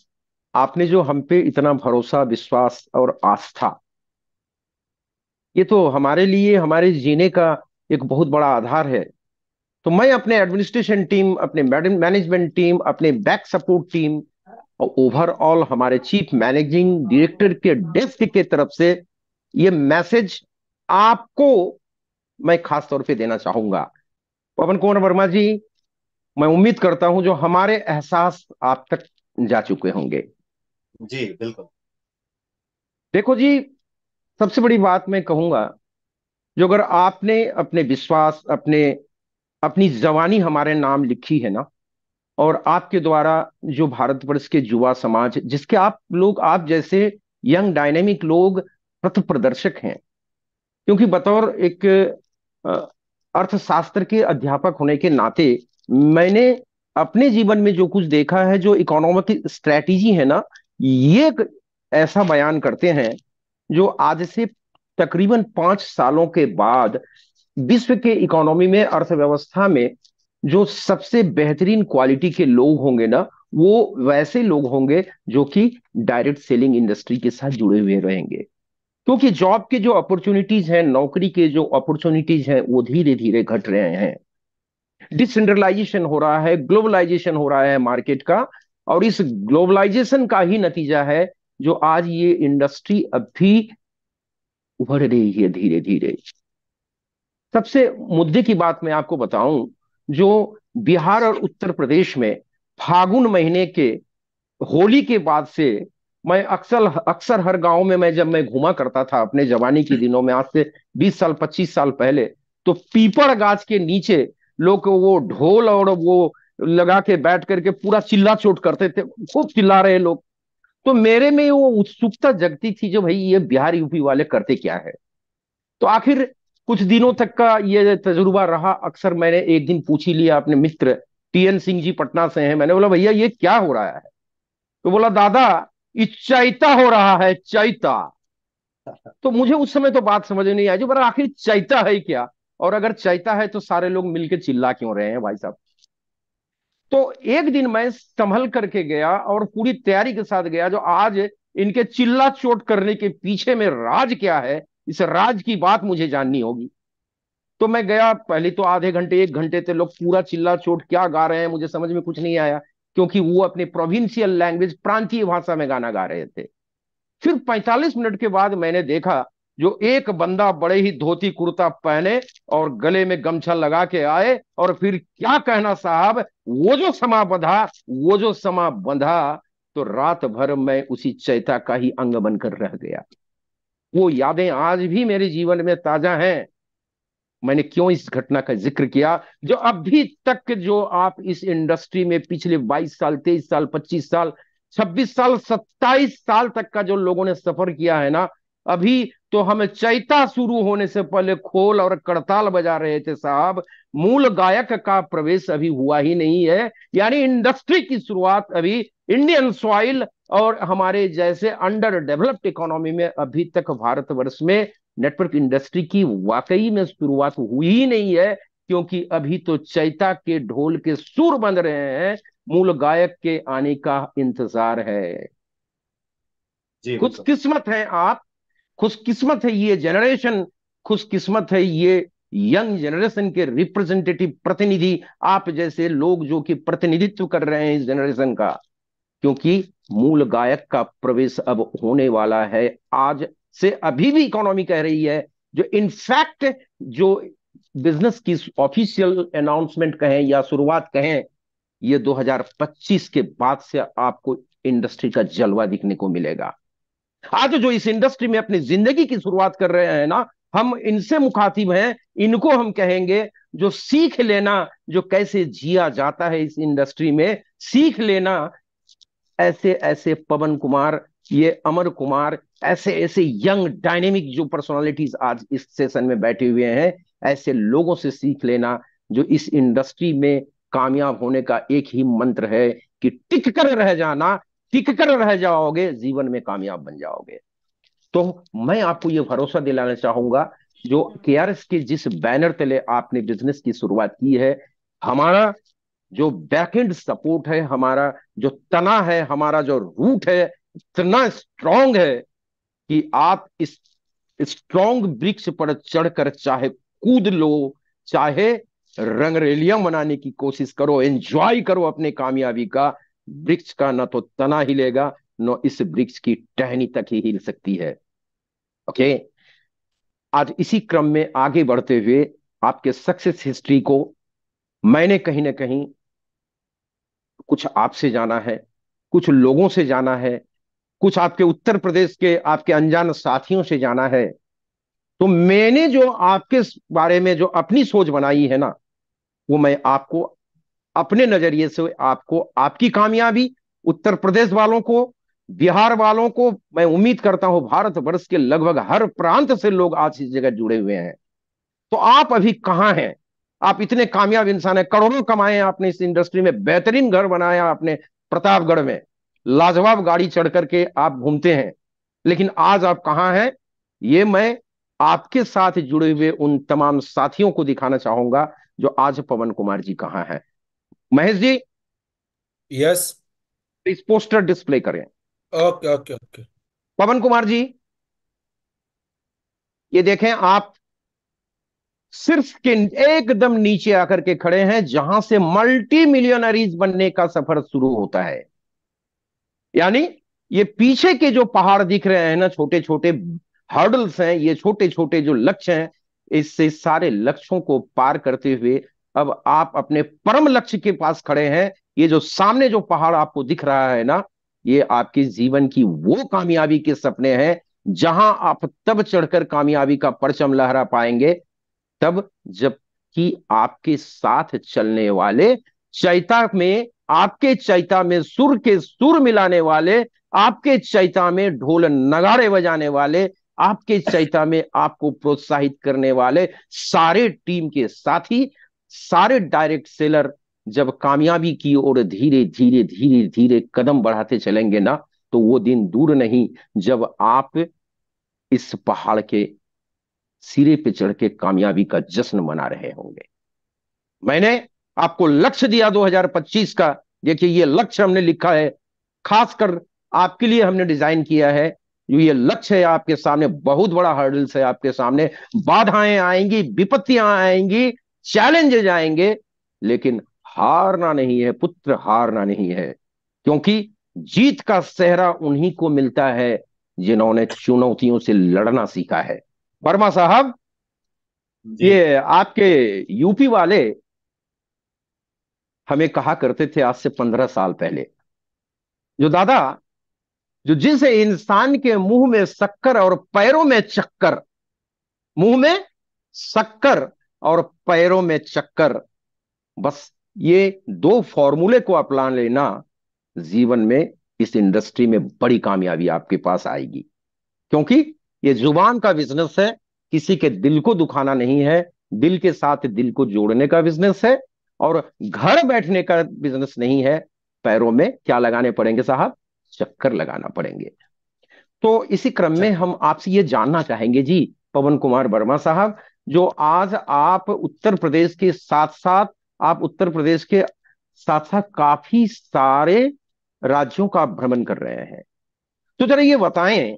Speaker 3: आपने जो हम पे इतना भरोसा विश्वास और आस्था ये तो हमारे लिए हमारे जीने का एक बहुत बड़ा आधार है तो मैं अपने एडमिनिस्ट्रेशन टीम अपने मैनेजमेंट टीम अपने बैक सपोर्ट टीम और ओवरऑल हमारे चीफ मैनेजिंग डायरेक्टर के डेस्क के तरफ से ये मैसेज आपको मैं खास तौर पे देना चाहूंगा पवन कुमार वर्मा जी मैं उम्मीद करता हूं जो हमारे एहसास आप तक जा चुके होंगे जी बिल्कुल देखो जी सबसे बड़ी बात मैं कहूंगा जो अगर आपने अपने विश्वास अपने अपनी जवानी हमारे नाम लिखी है ना और आपके द्वारा जो भारतवर्ष के युवा समाज जिसके आप लोग आप जैसे यंग डायनेमिक लोग पथ प्रदर्शक हैं क्योंकि बतौर एक अर्थशास्त्र के अध्यापक होने के नाते मैंने अपने जीवन में जो कुछ देखा है जो इकोनॉमिक स्ट्रेटजी है ना ये ऐसा बयान करते हैं जो आज से तकरीबन पांच सालों के बाद विश्व के इकोनॉमी में अर्थव्यवस्था में जो सबसे बेहतरीन क्वालिटी के लोग होंगे ना वो वैसे लोग होंगे जो कि डायरेक्ट सेलिंग इंडस्ट्री के साथ जुड़े हुए रहेंगे क्योंकि तो जॉब के जो अपॉर्चुनिटीज हैं नौकरी के जो अपॉर्चुनिटीज हैं वो धीरे धीरे घट रहे हैं डिसेंट्रलाइजेशन हो रहा है ग्लोबलाइजेशन हो रहा है मार्केट का और इस ग्लोबलाइजेशन का ही नतीजा है जो आज ये इंडस्ट्री अब भी उभर रही है धीरे धीरे सबसे मुद्दे की बात मैं आपको बताऊं जो बिहार और उत्तर प्रदेश में फागुन महीने के होली के बाद से मैं अक्सर अक्सर हर गांव में मैं जब मैं घूमा करता था अपने जवानी के दिनों में आज से 20 साल 25 साल पहले तो पीपड़ गाछ के नीचे लोग वो ढोल और वो लगा के बैठ करके पूरा चिल्ला चोट करते थे खूब चिल्ला रहे लोग तो मेरे में वो उत्सुकता जगती थी जो भाई ये बिहार यूपी वाले करते क्या है तो आखिर कुछ दिनों तक का ये तजुर्बा रहा अक्सर मैंने एक दिन पूछ ही लिया अपने मित्र टीएन सिंह जी पटना से हैं मैंने बोला भैया ये क्या हो रहा है तो बोला दादा चैता हो रहा है चैता तो मुझे उस समय तो बात समझ नहीं आई जो आखिर चैता है क्या और अगर चैता है तो सारे लोग मिलकर चिल्ला क्यों रहे हैं भाई साहब तो एक दिन मैं संभल करके गया और पूरी तैयारी के साथ गया जो आज इनके चिल्ला चोट करने के पीछे में राज क्या है इस राज की बात मुझे जाननी होगी तो मैं गया पहले तो आधे घंटे एक घंटे थे लोग पूरा चिल्ला चोट क्या गा रहे हैं मुझे समझ में कुछ नहीं आया क्योंकि वो अपने प्रोविंशियल लैंग्वेज प्रांतीय भाषा में गाना गा रहे थे फिर 45 मिनट के बाद मैंने देखा जो एक बंदा बड़े ही धोती कुर्ता पहने और गले में गमछा लगा के आए और फिर क्या कहना साहब वो जो समा बंधा वो जो समा बंधा तो रात भर मैं उसी चैता का ही अंग बनकर रह गया वो यादें आज भी मेरे जीवन में ताजा हैं मैंने क्यों इस घटना का जिक्र किया जो अभी तक जो आप इस इंडस्ट्री में पिछले 22 साल 23 साल 25 साल 26 साल 27 साल तक का जो लोगों ने सफर किया है ना अभी तो हम चैता शुरू होने से पहले खोल और करताल बजा रहे थे साहब मूल गायक का प्रवेश अभी हुआ ही नहीं है यानी इंडस्ट्री की शुरुआत अभी इंडियन सॉइल और हमारे जैसे अंडर डेवलप्ड इकोनॉमी में अभी तक भारतवर्ष में नेटवर्क इंडस्ट्री की वाकई में शुरुआत हुई ही नहीं है क्योंकि अभी तो चैता के ढोल के सुर बन रहे हैं मूल गायक के आने का इंतजार है जी खुश किस्मत है आप खुशकिस्मत है ये जनरेशन खुशकिस्मत है ये यंग जनरेशन के रिप्रेजेंटेटिव प्रतिनिधि आप जैसे लोग जो कि प्रतिनिधित्व कर रहे हैं इस जनरेशन का क्योंकि मूल गायक का प्रवेश अब होने वाला है आज से अभी भी इकोनॉमी कह रही है जो इनफैक्ट जो बिजनेस की ऑफिशियल अनाउंसमेंट कहें या शुरुआत कहें ये 2025 के बाद से आपको इंडस्ट्री का जलवा दिखने को मिलेगा आज जो इस इंडस्ट्री में अपनी जिंदगी की शुरुआत कर रहे हैं ना हम इनसे मुखातिब हैं इनको हम कहेंगे जो सीख लेना जो कैसे जिया जाता है इस इंडस्ट्री में सीख लेना ऐसे ऐसे पवन कुमार ये अमर कुमार ऐसे ऐसे यंग डायनेमिक जो पर्सनालिटीज आज इस सेशन में बैठे हुए हैं ऐसे लोगों से सीख लेना जो इस इंडस्ट्री में कामयाब होने का एक ही मंत्र है कि टिक कर रह जाना टिक कर रह जाओगे जीवन में कामयाब बन जाओगे तो मैं आपको ये भरोसा दिलाना चाहूंगा जो के के जिस बैनर तले आपने बिजनेस की शुरुआत की है हमारा जो बैकेंड सपोर्ट है हमारा जो तना है हमारा जो रूट है इतना स्ट्रांग है कि आप इस स्ट्रांग वृक्ष पर चढ़कर चाहे कूद लो चाहे रंगरेलियां मनाने की कोशिश करो एंजॉय करो अपने कामयाबी का वृक्ष का ना तो तना हिलेगा न इस वृक्ष की टहनी तक ही हिल सकती है ओके okay? आज इसी क्रम में आगे बढ़ते हुए आपके सक्सेस हिस्ट्री को मैंने कहीं ना कहीं कुछ आपसे जाना है कुछ लोगों से जाना है कुछ आपके उत्तर प्रदेश के आपके अनजान साथियों से जाना है तो मैंने जो आपके बारे में जो अपनी सोच बनाई है ना वो मैं आपको अपने नजरिए से आपको आपकी कामयाबी उत्तर प्रदेश वालों को बिहार वालों को मैं उम्मीद करता हूं भारत वर्ष के लगभग हर प्रांत से लोग आज इस जगह जुड़े हुए हैं तो आप अभी कहां हैं आप इतने कामयाब इंसान है करोड़ों कमाए हैं आपने इस इंडस्ट्री में बेहतरीन घर बनाया आपने प्रतापगढ़ में लाजवाब गाड़ी चढ़ करके आप घूमते हैं लेकिन आज आप कहाँ हैं ये मैं आपके साथ जुड़े हुए उन तमाम साथियों को दिखाना चाहूंगा जो आज पवन कुमार जी कहाँ हैं महेश जी यस इस पोस्टर डिस्प्ले करें
Speaker 1: okay okay okay
Speaker 3: Pawan Kumar ji ये देखें आप सिर्फ के एकदम नीचे आकर के खड़े हैं जहां से मल्टी मिलियनरीज बनने का सफर शुरू होता है यानी ये पीछे के जो पहाड़ दिख रहे हैं ना छोटे छोटे हर्डल्स हैं ये छोटे छोटे जो लक्ष्य हैं इससे सारे लक्ष्यों को पार करते हुए अब आप अपने परम लक्ष्य के पास खड़े हैं ये जो सामने जो पहाड़ आपको दिख रहा है ना ये आपके जीवन की वो कामयाबी के सपने हैं जहां आप तब चढ़कर कामयाबी का परचम लहरा पाएंगे तब जब कि आपके साथ चलने वाले चैता में आपके चैता में सुर के सुर मिलाने वाले आपके चैता में ढोल नगाड़े बजाने वाले आपके चैता में आपको प्रोत्साहित करने वाले सारे टीम के साथ ही सारे डायरेक्ट सेलर जब कामयाबी की ओर धीरे धीरे धीरे धीरे कदम बढ़ाते चलेंगे ना तो वो दिन दूर नहीं जब आप इस पहाड़ के सिरे पे चढ़ के कामयाबी का जश्न मना रहे होंगे मैंने आपको लक्ष्य दिया 2025 का देखिए ये लक्ष्य हमने लिखा है खासकर आपके लिए हमने डिजाइन किया है जो ये लक्ष्य है आपके सामने बहुत बड़ा हर्डल्स है आपके सामने बाधाएं आएंगी विपत्तियां आएंगी चैलेंजेज आएंगे लेकिन हारना नहीं है पुत्र हारना नहीं है क्योंकि जीत का सेहरा उन्हीं को मिलता है जिन्होंने चुनौतियों से लड़ना सीखा है वर्मा साहब ये आपके यूपी वाले हमें कहा करते थे आज से पंद्रह साल पहले जो दादा जो जिस इंसान के मुंह में शक्कर और पैरों में चक्कर मुंह में शक्कर और पैरों में चक्कर बस ये दो फॉर्मूले को अपना लेना जीवन में इस इंडस्ट्री में बड़ी कामयाबी आपके पास आएगी क्योंकि ये जुबान का बिजनेस है किसी के दिल को दुखाना नहीं है दिल के साथ दिल को जोड़ने का बिजनेस है और घर बैठने का बिजनेस नहीं है पैरों में क्या लगाने पड़ेंगे साहब चक्कर लगाना पड़ेंगे तो इसी क्रम में हम आपसे ये जानना चाहेंगे जी पवन कुमार वर्मा साहब जो आज आप उत्तर प्रदेश के साथ साथ आप उत्तर प्रदेश के साथ साथ काफी सारे राज्यों का भ्रमण कर रहे हैं तो जरा ये बताएं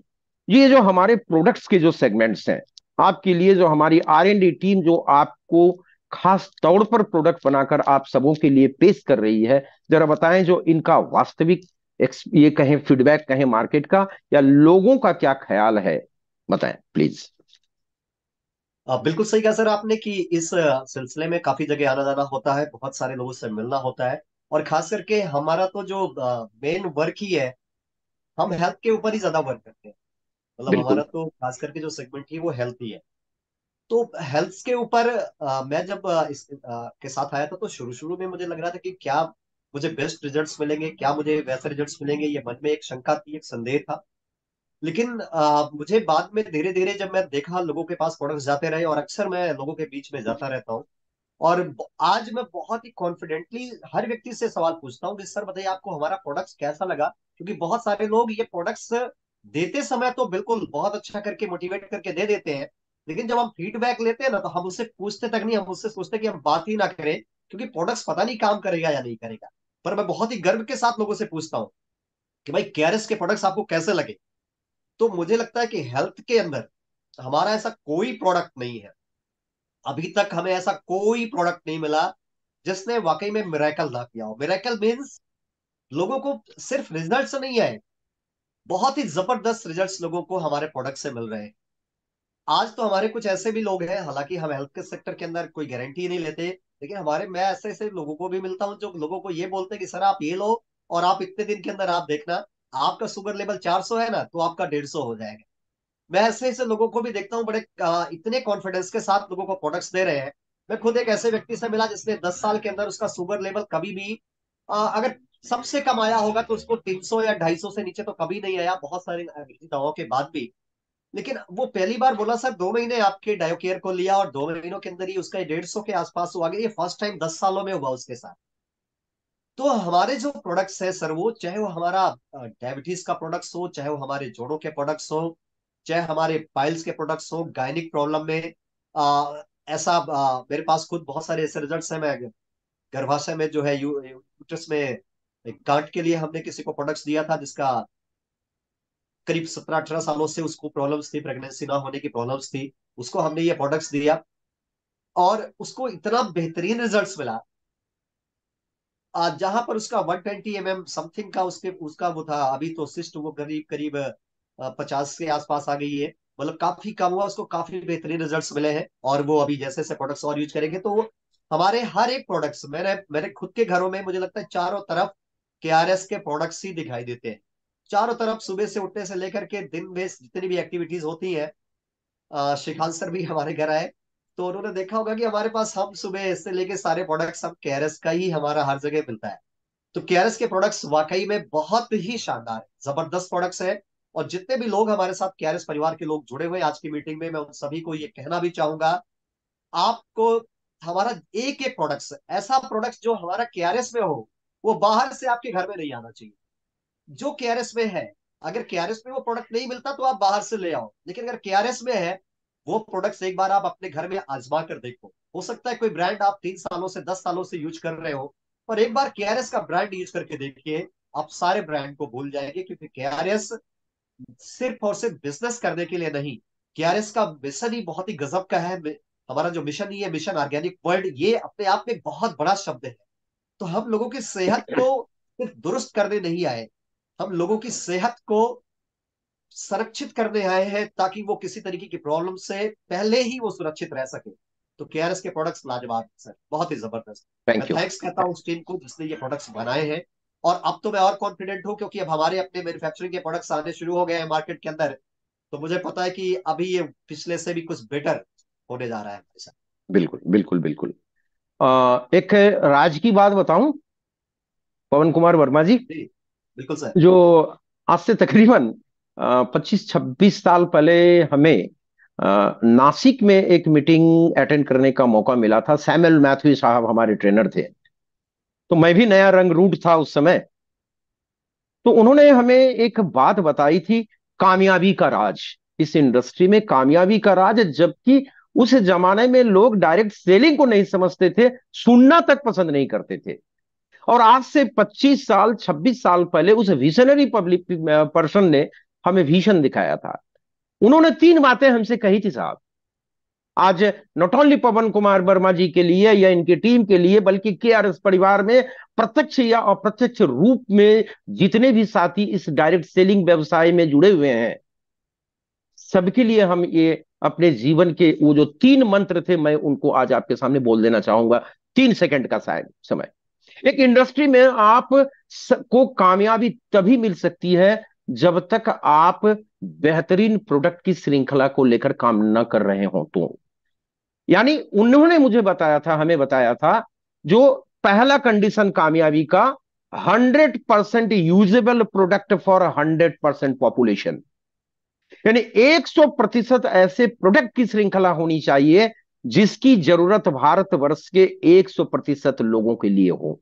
Speaker 3: ये जो हमारे प्रोडक्ट्स के जो सेगमेंट्स हैं आपके लिए जो हमारी आर एन डी टीम जो आपको खास तौर पर प्रोडक्ट बनाकर आप सबों के लिए पेश कर रही है जरा बताएं जो इनका वास्तविक ये कहें फीडबैक कहें मार्केट का या लोगों का क्या ख्याल है बताएं प्लीज
Speaker 4: बिल्कुल सही कहा सर आपने कि इस सिलसिले में काफी जगह आना जाना होता है बहुत सारे लोगों से मिलना होता है और खास करके हमारा तो जो मेन वर्क ही है हम हेल्थ के ऊपर ही ज्यादा वर्क करते हैं मतलब हमारा तो खास करके जो सेगमेंट थी वो हेल्थ ही है तो हेल्थ के ऊपर मैं जब इस आ, के साथ आया था तो शुरू शुरू में मुझे लग रहा था कि क्या मुझे बेस्ट रिजल्ट्स मिलेंगे क्या मुझे वैसे रिजल्ट्स मिलेंगे ये मन में एक शंका थी एक संदेह था लेकिन आ, मुझे बाद में धीरे धीरे जब मैं देखा लोगों के पास प्रोडक्ट्स जाते रहे और अक्सर मैं लोगों के बीच में जाता रहता हूँ और आज मैं बहुत ही कॉन्फिडेंटली हर व्यक्ति से सवाल पूछता हूँ कि सर बताइए आपको हमारा प्रोडक्ट्स कैसा लगा क्योंकि बहुत सारे लोग ये प्रोडक्ट्स देते समय तो बिल्कुल बहुत अच्छा करके मोटिवेट करके दे देते हैं लेकिन जब हम फीडबैक लेते हैं ना तो हम उससे पूछते तक नहीं हम उससे सोचते कि हम बात ही ना करें क्योंकि प्रोडक्ट्स पता नहीं काम करेगा या नहीं करेगा पर मैं बहुत ही गर्व के साथ लोगों से पूछता हूँ कि भाई केयरस के प्रोडक्ट्स आपको कैसे लगे तो मुझे लगता है कि हेल्थ के अंदर हमारा ऐसा कोई प्रोडक्ट नहीं है अभी तक हमें ऐसा कोई प्रोडक्ट नहीं मिला जिसने वाकई में मेरेकल ना किया हो मेरेकल मीन्स लोगों को सिर्फ रिजल्ट नहीं आए बहुत ही जबरदस्त रिजल्ट्स लोगों को हमारे प्रोडक्ट से मिल रहे हैं आज तो हमारे कुछ ऐसे भी लोग हैं हालांकि हम हेल्थ के सेक्टर के अंदर कोई गारंटी नहीं लेते लेकिन हमारे मैं ऐसे ऐसे लोगों को भी मिलता हूँ जो लोगों को ये बोलते हैं कि सर आप ये लो और आप इतने दिन के अंदर आप देखना आपका शुगर लेवल 400 है ना तो आपका डेढ़ हो जाएगा मैं ऐसे ऐसे लोगों को भी देखता हूँ बड़े इतने कॉन्फिडेंस के साथ लोगों को प्रोडक्ट्स दे रहे हैं मैं खुद एक ऐसे व्यक्ति से मिला जिसने 10 साल के अंदर उसका शुगर लेवल कभी भी अगर सबसे कम आया होगा तो उसको 300 या 250 से नीचे तो कभी नहीं आया बहुत सारे दवाओं के बाद भी लेकिन वो पहली बार बोला सर दो महीने आपके डायोकेयर को लिया और दो महीनों के अंदर ही उसका डेढ़ सौ के आसपास हुआ ये फर्स्ट टाइम दस सालों में हुआ उसके साथ तो हमारे जो प्रोडक्ट्स है सर वो चाहे वो हमारा डायबिटीज का प्रोडक्ट्स हो चाहे वो हमारे जोड़ों के प्रोडक्ट्स हो चाहे हमारे पाइल्स के प्रोडक्ट्स हो गायनिक प्रॉब्लम में आ, ऐसा आ, मेरे पास खुद बहुत सारे ऐसे रिजल्ट्स हैं मैं गर्भाशय में जो है यू, यू, यू, यू, यू, यू, यू, यू, कार्ड के लिए हमने किसी को प्रोडक्ट्स दिया था जिसका करीब सत्रह अठारह सालों से उसको प्रॉब्लम्स थी प्रेगनेंसी ना होने की प्रॉब्लम्स थी उसको हमने ये प्रोडक्ट्स दिया और उसको इतना बेहतरीन रिजल्ट्स मिला जहां पर उसका 120 ट्वेंटी mm समथिंग का उसके उसका वो था अभी तो सिस्ट वो करीब करीब पचास के आसपास आ गई है मतलब काफी कम हुआ उसको काफी बेहतरीन रिजल्ट्स मिले हैं और वो अभी जैसे जैसे प्रोडक्ट्स और यूज करेंगे तो वो हमारे हर एक प्रोडक्ट्स मैंने मेरे खुद के घरों में मुझे लगता है चारों तरफ केआरएस के प्रोडक्ट्स ही दिखाई देते हैं चारों तरफ सुबह से उठने से लेकर के दिन में जितनी भी एक्टिविटीज होती है शिखान सर भी हमारे घर आए तो उन्होंने देखा होगा कि हमारे पास हम सुबह से लेके सारे प्रोडक्ट्स हम केआरएस का ही हमारा हर जगह मिलता है तो केआरएस के प्रोडक्ट्स वाकई में बहुत ही शानदार जबरदस्त प्रोडक्ट्स है और जितने भी लोग हमारे साथ केआरएस परिवार के लोग जुड़े हुए आज की मीटिंग में मैं उन सभी को ये कहना भी चाहूंगा आपको हमारा एक एक प्रोडक्ट्स ऐसा प्रोडक्ट्स जो हमारा केआरएस में हो वो बाहर से आपके घर में नहीं आना चाहिए जो केयरस में है अगर केयरस में वो प्रोडक्ट नहीं मिलता तो आप बाहर से ले आओ लेकिन अगर केयरस में है वो प्रोडक्ट्स एक बार आप अपने घर में आजमा कर देखो हो सकता है कोई ब्रांड आप तीन सालों से दस सालों से यूज कर रहे हो पर एक बार केआरएस का ब्रांड यूज करके देखिए आप सारे ब्रांड को भूल जाएंगे क्योंकि केआरएस सिर्फ और सिर्फ बिजनेस करने के लिए नहीं केआरएस का मिशन ही बहुत ही गजब का है हमारा जो मिशन ही है मिशन ऑर्गेनिक वर्ल्ड ये अपने आप में बहुत बड़ा शब्द है तो हम लोगों की सेहत को सिर्फ दुरुस्त करने नहीं आए हम लोगों की सेहत को संरक्षित करने आए हैं ताकि वो किसी तरीके की प्रॉब्लम से पहले ही वो सुरक्षित रह सके तो के के प्रोडक्ट्स लाजवाब सर बहुत ही जबरदस्त थैंक्स कहता हूँ उस टीम को जिसने ये प्रोडक्ट्स बनाए हैं और अब तो मैं और कॉन्फिडेंट हूँ क्योंकि अब हमारे अपने मैन्युफैक्चरिंग के प्रोडक्ट्स आने शुरू हो गए हैं मार्केट के अंदर तो मुझे पता है कि अभी ये पिछले से भी कुछ बेटर होने जा रहा है
Speaker 3: बिल्कुल बिल्कुल बिल्कुल
Speaker 4: एक राज की बात बताऊं पवन कुमार वर्मा जी बिल्कुल सर
Speaker 3: जो आज से तकरीबन पच्चीस छब्बीस साल पहले हमें नासिक में एक मीटिंग अटेंड करने का मौका मिला था सैमुअल मैथ्यू साहब हमारे ट्रेनर थे तो मैं भी नया रंग रूट था उस समय तो उन्होंने हमें एक बात बताई थी कामयाबी का राज इस इंडस्ट्री में कामयाबी का राज जबकि उस जमाने में लोग डायरेक्ट सेलिंग को नहीं समझते थे सुनना तक पसंद नहीं करते थे और आज से 25 साल 26 साल पहले उस विशनरी पब्लिक पर्सन ने हमें भीषण दिखाया था उन्होंने तीन बातें हमसे कही थी साहब आज नॉट ओनली पवन कुमार वर्मा जी के लिए या इनकी टीम के लिए बल्कि के आर एस परिवार में प्रत्यक्ष या अप्रत्यक्ष रूप में जितने भी साथी इस डायरेक्ट सेलिंग व्यवसाय में जुड़े हुए हैं सबके लिए हम ये अपने जीवन के वो जो तीन मंत्र थे मैं उनको आज आपके सामने बोल देना चाहूंगा तीन सेकंड का शायद समय एक इंडस्ट्री में आप को कामयाबी तभी मिल सकती है जब तक आप बेहतरीन प्रोडक्ट की श्रृंखला को लेकर काम न कर रहे हो तो यानी उन्होंने मुझे बताया था हमें बताया था जो पहला कंडीशन कामयाबी का hundred percent usable product for hundred percent population यानी 100 प्रतिशत ऐसे प्रोडक्ट की श्रृंखला होनी चाहिए जिसकी जरूरत भारतवर्ष के 100 प्रतिशत लोगों के लिए हो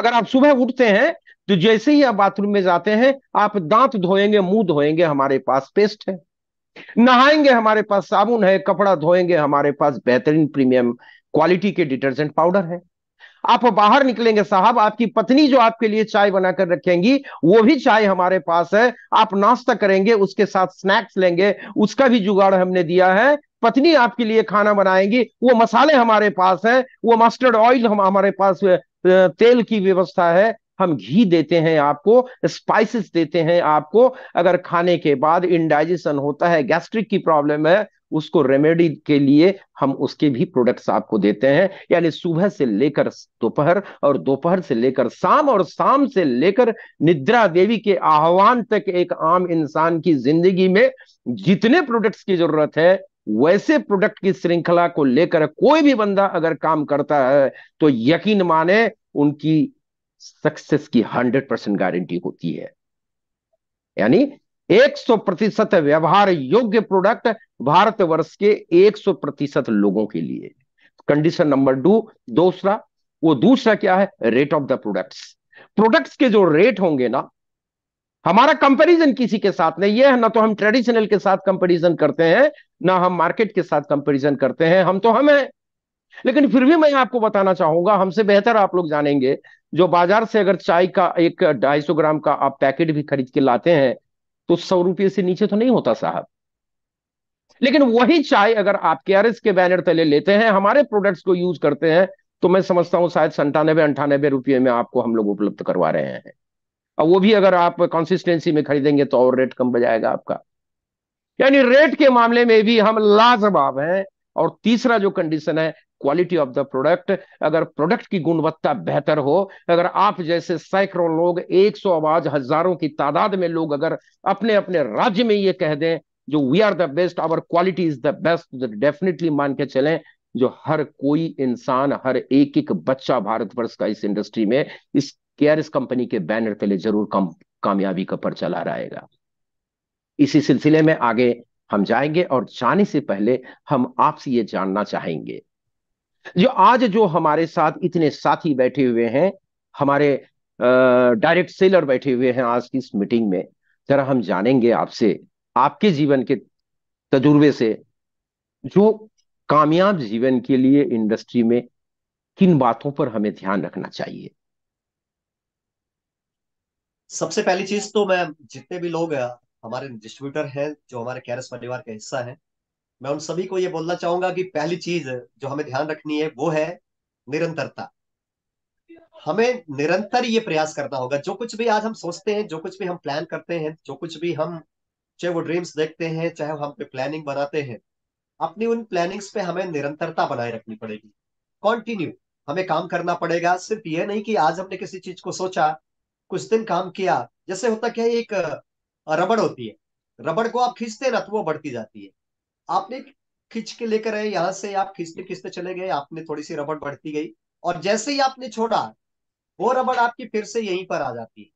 Speaker 3: अगर आप सुबह उठते हैं तो जैसे ही आप बाथरूम में जाते हैं आप दांत धोएंगे मुंह धोएंगे हमारे पास पेस्ट है नहाएंगे हमारे पास साबुन है कपड़ा धोएंगे हमारे पास बेहतरीन प्रीमियम क्वालिटी के डिटर्जेंट पाउडर है आप बाहर निकलेंगे साहब आपकी पत्नी जो आपके लिए चाय बनाकर रखेंगी वो भी चाय हमारे पास है आप नाश्ता करेंगे उसके साथ स्नैक्स लेंगे उसका भी जुगाड़ हमने दिया है पत्नी आपके लिए खाना बनाएंगी वो मसाले हमारे पास है वो मस्टर्ड ऑयल हम हमारे पास तेल की व्यवस्था है हम घी देते हैं आपको स्पाइसेस देते हैं आपको अगर खाने के बाद इनडाइजेशन होता है गैस्ट्रिक की प्रॉब्लम है उसको रेमेडी के लिए हम उसके भी प्रोडक्ट्स आपको देते हैं यानी सुबह से लेकर दोपहर और दोपहर से लेकर शाम और शाम से लेकर निद्रा देवी के आह्वान तक एक आम इंसान की जिंदगी में जितने प्रोडक्ट्स की जरूरत है वैसे प्रोडक्ट की श्रृंखला को लेकर कोई भी बंदा अगर काम करता है तो यकीन माने उनकी सक्सेस की हंड्रेड परसेंट गारंटी होती है यानी 100 प्रतिशत व्यवहार योग्य प्रोडक्ट भारत वर्ष के 100 प्रतिशत लोगों के लिए कंडीशन नंबर टू दूसरा वो दूसरा क्या है rate of the products products के जो रेट होंगे ना हमारा कंपैरिजन किसी के साथ नहीं है ना तो हम ट्रेडिशनल के साथ कंपैरिजन करते हैं ना हम मार्केट के साथ कंपैरिजन करते हैं हम तो हम हैं लेकिन फिर भी मैं आपको बताना चाहूंगा हमसे बेहतर आप लोग जानेंगे जो बाजार से अगर चाय का एक ढाई सौ ग्राम का आप पैकेट भी खरीद के लाते हैं तो सौ रुपये से नीचे तो नहीं होता साहब लेकिन वही चाय अगर आप के के बैनर तले लेते हैं हमारे प्रोडक्ट्स को यूज करते हैं तो मैं समझता हूं शायद संतानवे अंठानबे रुपये में आपको हम लोग उपलब्ध करवा रहे हैं और वो भी अगर आप कंसिस्टेंसी में खरीदेंगे तो और रेट कम बजाएगा आपका यानी रेट के मामले में भी हम लाजवाब हैं और तीसरा जो कंडीशन है क्वालिटी ऑफ द प्रोडक्ट अगर प्रोडक्ट की गुणवत्ता बेहतर हो अगर आप जैसे सैकड़ों लोग एक सौ आवाज हजारों की तादाद में लोग अगर अपने अपने राज्य में ये कह दें जो we are the best our quality is the best definitely मान के चलें जो हर कोई इंसान हर एक एक बच्चा भारतवर्ष का इस इंडस्ट्री में इस केयरस कंपनी के बैनर तले जरूर कम कामयाबी का पर चला रहेगा इसी सिलसिले में आगे हम जाएंगे और जाने से पहले हम आपसे ये जानना चाहेंगे जो आज जो हमारे साथ इतने साथी बैठे हुए हैं हमारे डायरेक्ट सेलर बैठे हुए हैं आज की इस मीटिंग में जरा हम जानेंगे आपसे आपके जीवन के तजुर्बे से जो कामयाब जीवन के लिए इंडस्ट्री में किन बातों पर हमें ध्यान रखना चाहिए
Speaker 4: सबसे पहली चीज तो मैं जितने भी लोग हमारे डिस्ट्रीब्यूटर हैं जो हमारे कैरस परिवार का हिस्सा है मैं उन सभी को ये बोलना चाहूंगा कि पहली चीज जो हमें ध्यान रखनी है वो है निरंतरता हमें निरंतर ये प्रयास करना होगा जो कुछ भी आज हम सोचते हैं जो कुछ भी हम प्लान करते हैं जो कुछ भी हम चाहे वो ड्रीम्स देखते हैं चाहे हम पे प्लानिंग बनाते हैं अपनी उन प्लानिंग्स पे हमें निरंतरता बनाए रखनी पड़ेगी कॉन्टिन्यू हमें काम करना पड़ेगा सिर्फ ये नहीं कि आज हमने किसी चीज को सोचा कुछ दिन काम किया जैसे होता क्या है एक रबड़ होती है रबड़ को आप खींचते ना तो वो बढ़ती जाती है आपने खींच के लेकर आए यहां से आप खींचते खींचते चले गए आपने थोड़ी सी रबड़ बढ़ती गई और जैसे ही आपने छोड़ा वो रबड़ आपकी फिर से यहीं पर आ जाती है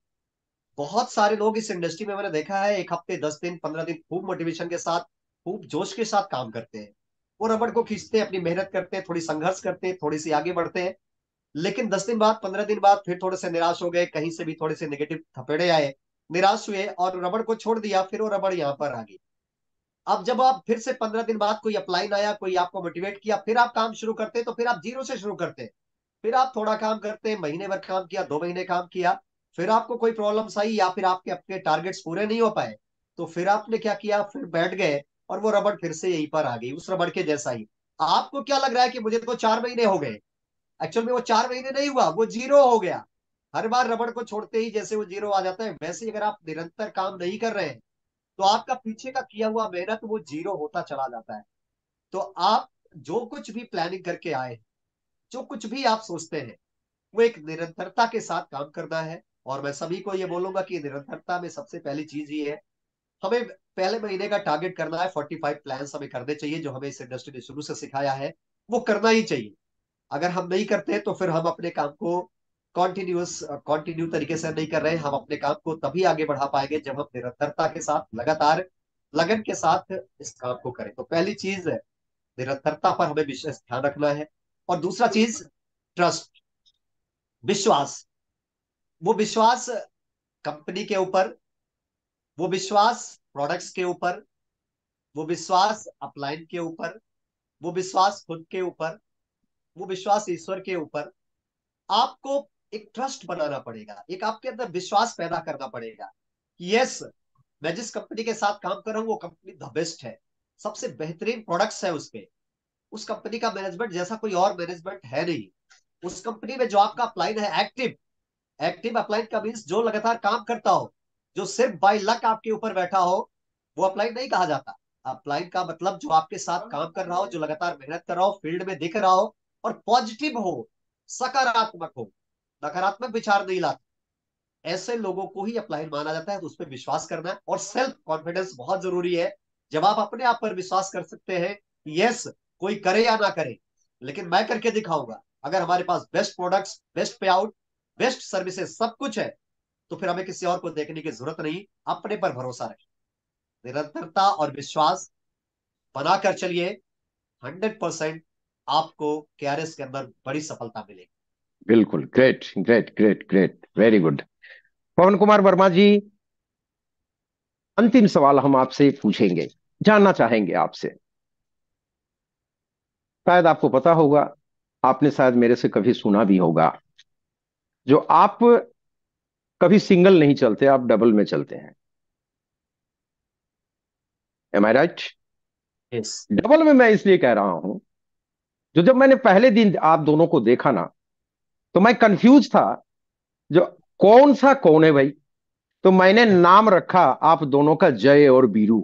Speaker 4: बहुत सारे लोग इस इंडस्ट्री में मैंने देखा है एक हफ्ते दस दिन पंद्रह दिन खूब मोटिवेशन के साथ खूब जोश के साथ काम करते हैं वो रबड़ को खींचते हैं अपनी मेहनत करते हैं थोड़ी संघर्ष करते हैं थोड़ी सी आगे बढ़ते हैं लेकिन दस दिन बाद पंद्रह दिन बाद फिर थोड़े से निराश हो गए कहीं से भी थोड़े से निगेटिव थपेड़े आए निराश हुए और रबड़ को छोड़ दिया फिर वो रबड़ यहाँ पर आ गई अब जब आप फिर से पंद्रह दिन बाद कोई अपलाइन आया कोई आपको मोटिवेट किया फिर आप काम शुरू करते तो फिर आप जीरो से शुरू करते फिर आप थोड़ा काम करते महीने भर काम किया दो महीने काम किया फिर आपको कोई प्रॉब्लम आई या फिर आपके अपने टारगेट्स पूरे नहीं हो पाए तो फिर आपने क्या किया फिर बैठ गए और वो रबड़ फिर से यहीं पर आ गई उस रबड़ के जैसा ही आपको क्या लग रहा है कि मुझे तो चार महीने हो गए एक्चुअल में वो चार महीने नहीं हुआ वो जीरो हो गया हर बार रबड़ को छोड़ते ही जैसे वो जीरो आ जाता है वैसे अगर आप निरंतर काम नहीं कर रहे हैं तो आपका पीछे का किया हुआ मेहनत वो जीरो होता चला जाता है तो आप जो कुछ भी प्लानिंग करके आए जो कुछ भी आप सोचते हैं वो एक निरंतरता के साथ काम करना है और मैं सभी को ये बोलूंगा कि निरंतरता में सबसे पहली चीज ये है हमें पहले महीने का टारगेट करना है फोर्टी फाइव प्लान हमें करने चाहिए जो हमें इस इंडस्ट्री ने शुरू से सिखाया है वो करना ही चाहिए अगर हम नहीं करते तो फिर हम अपने काम को कॉन्टिन्यूस कॉन्टिन्यू uh, तरीके से नहीं कर रहे हम अपने काम को तभी आगे बढ़ा पाएंगे जब हम निरंतरता के साथ लगातार लगन के साथ इस काम को करें तो पहली चीज है निरंतरता पर हमें विशेष ध्यान रखना है और दूसरा चीज ट्रस्ट विश्वास वो विश्वास कंपनी के ऊपर वो विश्वास प्रोडक्ट्स के ऊपर वो विश्वास अपलाइन के ऊपर वो विश्वास खुद के ऊपर वो विश्वास ईश्वर के ऊपर आपको एक ट्रस्ट बनाना पड़ेगा एक आपके अंदर विश्वास पैदा करना पड़ेगा कि यस मैं जिस कंपनी के साथ काम कर रहा हूँ वो कंपनी द बेस्ट है सबसे बेहतरीन प्रोडक्ट्स है उसपे उस कंपनी का मैनेजमेंट जैसा कोई और मैनेजमेंट है नहीं उस कंपनी में जो आपका अपलाइन है एक्टिव एक्टिव अपलाइन का मीन्स जो लगातार काम करता हो जो सिर्फ बाई लक आपके ऊपर बैठा हो वो अपलाइन नहीं कहा जाता अपलाइन का मतलब जो आपके साथ काम कर रहा हो जो लगातार मेहनत कर रहा हो फील्ड में दिख रहा हो और पॉजिटिव हो सकारात्मक हो नकारात्मक विचार नहीं लाते ऐसे लोगों को ही अप्लाइड माना जाता है तो उस पर विश्वास करना है और सेल्फ कॉन्फिडेंस बहुत जरूरी है जब आप अपने आप पर विश्वास कर सकते हैं यस कोई करे या ना करे लेकिन मैं करके दिखाऊंगा अगर हमारे पास best products best payout best services सब कुछ है तो फिर हमें किसी और को देखने की जरूरत नहीं अपने पर भरोसा रखें निरंतरता और विश्वास बनाकर चलिए हंड्रेड परसेंट आपको के के अंदर बड़ी सफलता मिलेगी
Speaker 3: बिल्कुल great great great great very good Pawan Kumar Verma ji अंतिम सवाल हम आपसे पूछेंगे जानना चाहेंगे आपसे शायद आपको पता होगा आपने शायद मेरे से कभी सुना भी होगा जो आप कभी सिंगल नहीं चलते आप डबल में चलते हैं एम आई राइट डबल में मैं इसलिए कह रहा हूं जो जब मैंने पहले दिन आप दोनों को देखा ना तो मैं कंफ्यूज था जो कौन सा कौन है भाई तो मैंने नाम रखा आप दोनों का जय और बीरू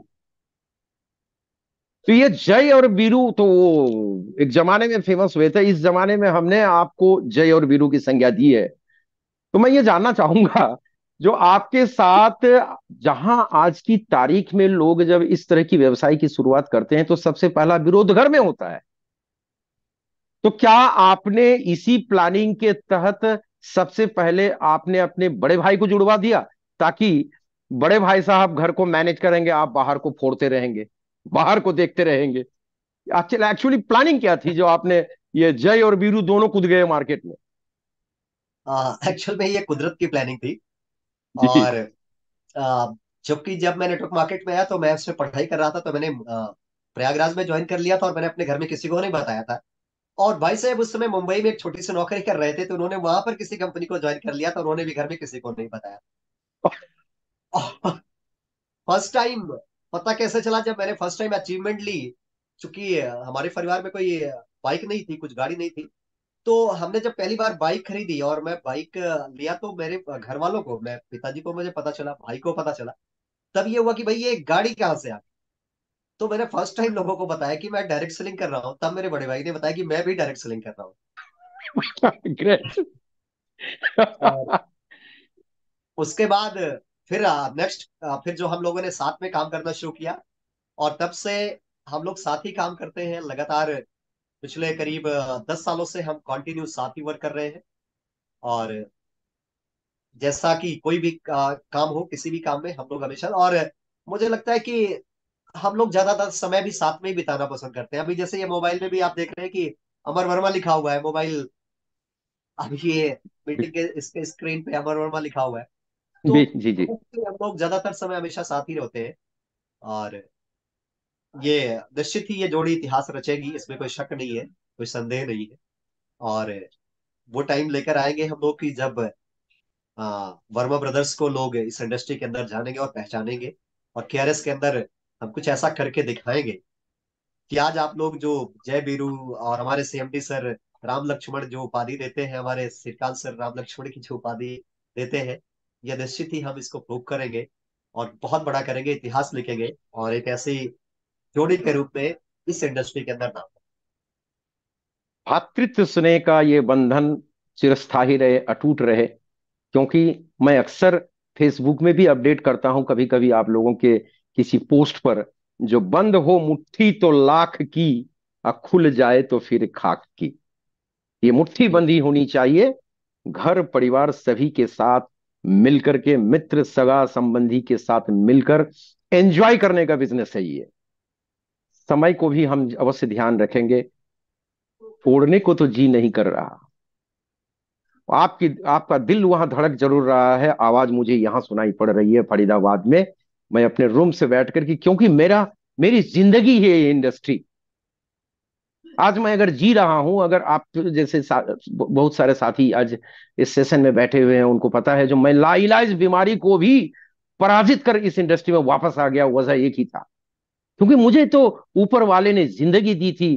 Speaker 3: तो ये जय और बीरू तो वो एक जमाने में फेमस हुए थे इस जमाने में हमने आपको जय और बीरू की संज्ञा दी है तो मैं ये जानना चाहूंगा जो आपके साथ जहां आज की तारीख में लोग जब इस तरह की व्यवसाय की शुरुआत करते हैं तो सबसे पहला विरोध घर में होता है तो क्या आपने इसी प्लानिंग के तहत सबसे पहले आपने अपने बड़े भाई को जुड़वा दिया ताकि बड़े भाई साहब घर को मैनेज करेंगे आप बाहर को फोड़ते रहेंगे बाहर को देखते रहेंगे एक्चुअली प्लानिंग क्या थी जो आपने ये जय और बीरू दोनों कूद गए मार्केट में
Speaker 4: एक्चुअल में ये कुदरत की प्लानिंग थी और जबकि जब मैं नेटवर्क मार्केट में आया तो मैं उसमें पढ़ाई कर रहा था तो मैंने प्रयागराज में ज्वाइन कर लिया था और मैंने अपने घर में किसी को नहीं बताया था और भाई साहब उस समय मुंबई में एक छोटी सी नौकरी कर रहे थे तो उन्होंने वहां पर किसी कंपनी को ज्वाइन कर लिया था उन्होंने भी घर में किसी को नहीं बताया फर्स्ट टाइम पता कैसे चला जब मैंने फर्स्ट टाइम अचीवमेंट ली चूंकि हमारे परिवार में कोई बाइक नहीं थी कुछ गाड़ी नहीं थी तो हमने जब पहली बार बाइक खरीदी और मैं बाइक लिया तो मेरे घर वालों को मैं पिताजी को मुझे पता चला भाई को पता चला तब ये हुआ कि भाई ये गाड़ी कहाँ से आ गई तो मैंने फर्स्ट टाइम लोगों को बताया कि मैं डायरेक्ट सेलिंग कर रहा हूँ तब मेरे बड़े भाई ने बताया कि मैं भी डायरेक्ट सेलिंग कर रहा हूँ उसके बाद फिर नेक्स्ट फिर जो हम लोगों ने साथ में काम करना शुरू किया और तब से हम लोग साथ ही काम करते हैं लगातार पिछले करीब दस सालों से हम कंटिन्यू साथ ही वर्क कर रहे हैं और जैसा कि कोई भी का, काम हो किसी भी काम में हम लोग हमेशा और मुझे लगता है कि हम लोग ज्यादातर समय भी साथ में ही बिताना पसंद करते हैं अभी जैसे ये मोबाइल में भी आप देख रहे हैं कि अमर वर्मा लिखा हुआ है मोबाइल अभी ये मीटिंग के इसके स्क्रीन पे अमर वर्मा लिखा हुआ है तो जी जी हम लोग ज्यादातर समय हमेशा साथ ही रहते हैं और ये निश्चित ही ये जोड़ी इतिहास रचेगी इसमें कोई शक नहीं है कोई संदेह नहीं है और वो टाइम लेकर आएंगे हम लोग की जब आ, वर्मा ब्रदर्स को लोग इस इंडस्ट्री के अंदर जानेंगे और पहचानेंगे और के के अंदर हम कुछ ऐसा करके दिखाएंगे कि आज आप लोग जो जय बीरू और हमारे सीएमडी सर राम लक्ष्मण जो उपाधि देते हैं हमारे श्रीकांत सर राम लक्ष्मण की जो उपाधि देते हैं यह निश्चित ही हम इसको प्रूव करेंगे और बहुत बड़ा करेंगे इतिहास लिखेंगे और एक ऐसी जोड़ी के रूप में इस इंडस्ट्री के अंदर नाम
Speaker 3: भातृत्व स्नेह का ये बंधन चिरस्थायी रहे अटूट रहे क्योंकि मैं अक्सर फेसबुक में भी अपडेट करता हूं कभी कभी आप लोगों के किसी पोस्ट पर जो बंद हो मुट्ठी तो लाख की और खुल जाए तो फिर खाक की ये मुट्ठी बंदी होनी चाहिए घर परिवार सभी के साथ मिलकर के मित्र सगा संबंधी के साथ मिलकर एंजॉय करने का बिजनेस है ये समय को भी हम अवश्य ध्यान रखेंगे फोड़ने को तो जी नहीं कर रहा आपकी आपका दिल वहां धड़क जरूर रहा है आवाज मुझे यहां सुनाई पड़ रही है फरीदाबाद में मैं अपने रूम से बैठ कर की क्योंकि मेरा मेरी जिंदगी है ये इंडस्ट्री आज मैं अगर जी रहा हूं अगर आप जैसे सा, बहुत सारे साथी आज इस सेशन में बैठे हुए हैं उनको पता है जो मैं लाइलाज बीमारी को भी पराजित कर इस इंडस्ट्री में वापस आ गया वजह एक ही था क्योंकि मुझे तो ऊपर वाले ने जिंदगी दी थी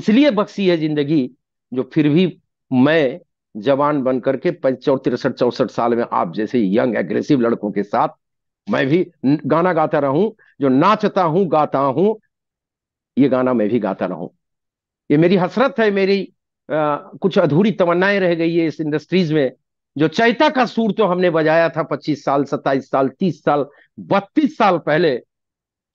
Speaker 3: इसलिए बख्शी है जिंदगी जो फिर भी मैं जवान बन करके पंच तिरसठ चौसठ साल में आप जैसे यंग एग्रेसिव लड़कों के साथ मैं भी गाना गाता रहूं जो नाचता हूं गाता हूं ये गाना मैं भी गाता रहूं ये मेरी हसरत है मेरी आ, कुछ अधूरी तमन्नाएं रह गई है इस इंडस्ट्रीज में जो चैता का सूर तो हमने बजाया था पच्चीस साल सत्ताईस साल तीस साल बत्तीस साल पहले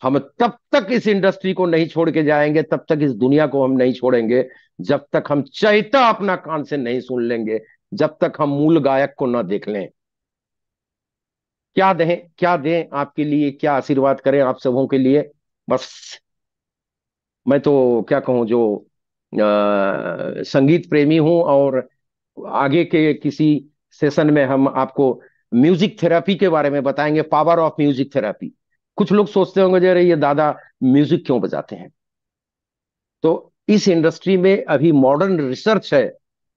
Speaker 3: हम तब तक इस इंडस्ट्री को नहीं छोड़ के जाएंगे तब तक इस दुनिया को हम नहीं छोड़ेंगे जब तक हम चैता अपना कान से नहीं सुन लेंगे जब तक हम मूल गायक को ना देख लें क्या दें क्या दें आपके लिए क्या आशीर्वाद करें आप सबों के लिए बस मैं तो क्या कहूँ जो आ, संगीत प्रेमी हूँ और आगे के किसी सेशन में हम आपको म्यूजिक थेरेपी के बारे में बताएंगे पावर ऑफ म्यूजिक थेरेपी कुछ लोग सोचते होंगे जरे ये दादा म्यूजिक क्यों बजाते हैं तो इस इंडस्ट्री में अभी मॉडर्न रिसर्च है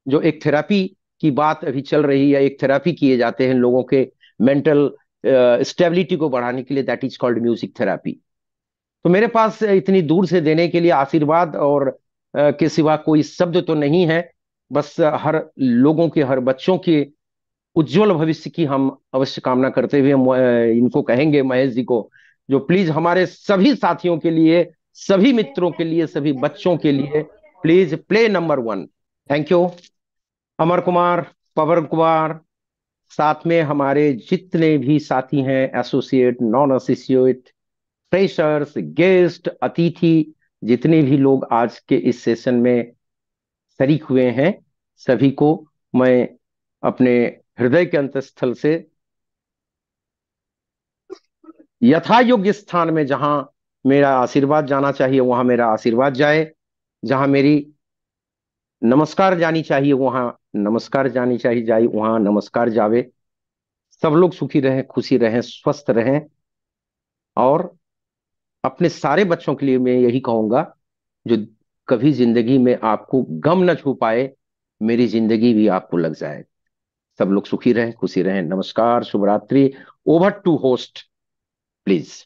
Speaker 3: जो एक थेरेपी की बात अभी चल रही है एक थेरेपी किए जाते हैं लोगों के मेंटल स्टेबिलिटी को बढ़ाने के लिए that is called music therapy तो मेरे पास इतनी दूर से देने के लिए आशीर्वाद और के सिवा कोई शब्द तो नहीं है बस हर लोगों के हर बच्चों के उज्जवल भविष्य की हम अवश्य कामना करते हुए इनको कहेंगे महेश जी को जो प्लीज हमारे सभी साथियों के लिए सभी मित्रों के लिए सभी बच्चों के लिए please play number one thank you Amar Kumar Pawan Kumar साथ में हमारे जितने भी साथी हैं associate non associate freshers guest अतिथि जितने भी लोग आज के इस सेशन में शरीक हुए हैं सभी को मैं अपने हृदय के अंतस्थल से यथा योग्य स्थान में जहां मेरा आशीर्वाद जाना चाहिए वहां मेरा आशीर्वाद जाए जहां मेरी नमस्कार जानी चाहिए वहां नमस्कार जानी चाहिए जाए वहां नमस्कार जावे सब लोग सुखी रहें खुशी रहें स्वस्थ रहें और अपने सारे बच्चों के लिए मैं यही कहूंगा जो कभी जिंदगी में आपको गम न छू पाए मेरी जिंदगी भी आपको लग जाए सब लोग सुखी रहें खुशी रहें नमस्कार शुभ रात्रि ओवर टू होस्ट प्लीज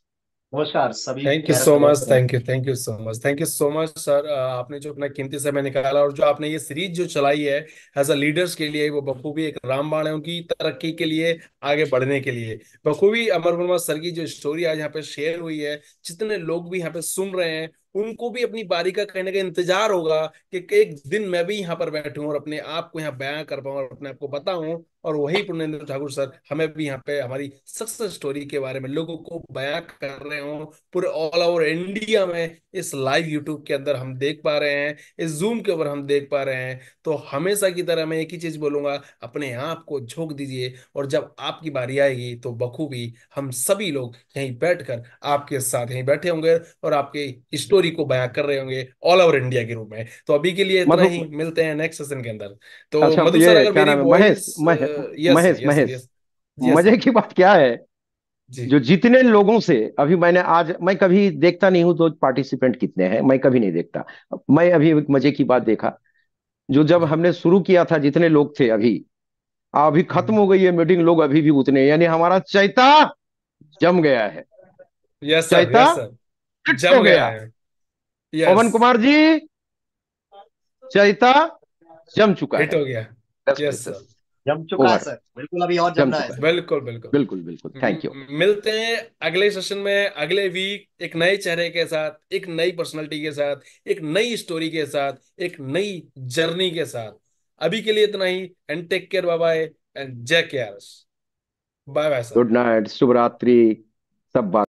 Speaker 1: नमस्कार सभी thank you so much thank you thank you so much thank you so much sir आपने जो अपना कीमती समय निकाला और जो आपने ये सीरीज जो चलाई है एज अ लीडर्स के लिए वो बखूबी एक रामबाण है उनकी तरक्की के लिए आगे बढ़ने के लिए बखूबी अमर वर्मा सर की जो स्टोरी आज यहाँ पे शेयर हुई है जितने लोग भी यहाँ पे सुन रहे हैं उनको भी अपनी बारी का कहने का इंतजार होगा कि एक दिन मैं भी यहाँ पर बैठू और अपने आप को यहाँ बयां कर पाऊं और अपने आप को बताऊं और वही पुर्णेंद्र ठाकुर सर हमें भी यहाँ पे हमारी सक्सेस स्टोरी के बारे में लोगों को बयां कर रहे हो पूरे ऑल ओवर इंडिया में इस लाइव यूट्यूब के अंदर हम देख पा रहे हैं इस जूम के ऊपर हम देख पा रहे हैं तो हमेशा की तरह मैं एक ही चीज बोलूंगा अपने आप को झोंक दीजिए और जब आपकी बारी आएगी तो बखूबी हम सभी लोग यहीं बैठ आपके साथ यहीं बैठे होंगे और आपके स्टोरी को बयां कर रहे होंगे ऑल ओवर इंडिया के रूप में तो अभी के लिए इतना ही मिलते हैं नेक्स्ट सेशन के अंदर तो अच्छा, मधु सर अगर मेरी voice
Speaker 3: yes, Mahesh yes, Mahesh yes, मजे की बात क्या है जो जितने लोगों से अभी मैंने आज मैं कभी देखता नहीं हूं तो पार्टिसिपेंट कितने हैं मैं कभी नहीं देखता मैं अभी एक मजे की बात देखा जो जब हमने शुरू किया था जितने लोग थे अभी अभी खत्म हम्म। हो गई है मीटिंग लोग अभी भी उतने यानी हमारा चैता जम गया है
Speaker 1: यस सर, चैता जम गया है
Speaker 3: यस। पवन कुमार जी चैता जम चुका है हो
Speaker 1: गया यस सर जम चुका है सर बिल्कुल अभी और जमना है बिल्कुल बिल्कुल बिल्कुल बिल्कुल थैंक हम्म। यू हम्म, मिलते हैं अगले सेशन में अगले वीक एक नए चेहरे के साथ एक नई पर्सनालिटी के साथ एक नई स्टोरी के साथ एक नई जर्नी के साथ अभी के लिए इतना ही and take care bye bye and Jai K R bye bye sir
Speaker 3: good night शुभ रात्रि सब बात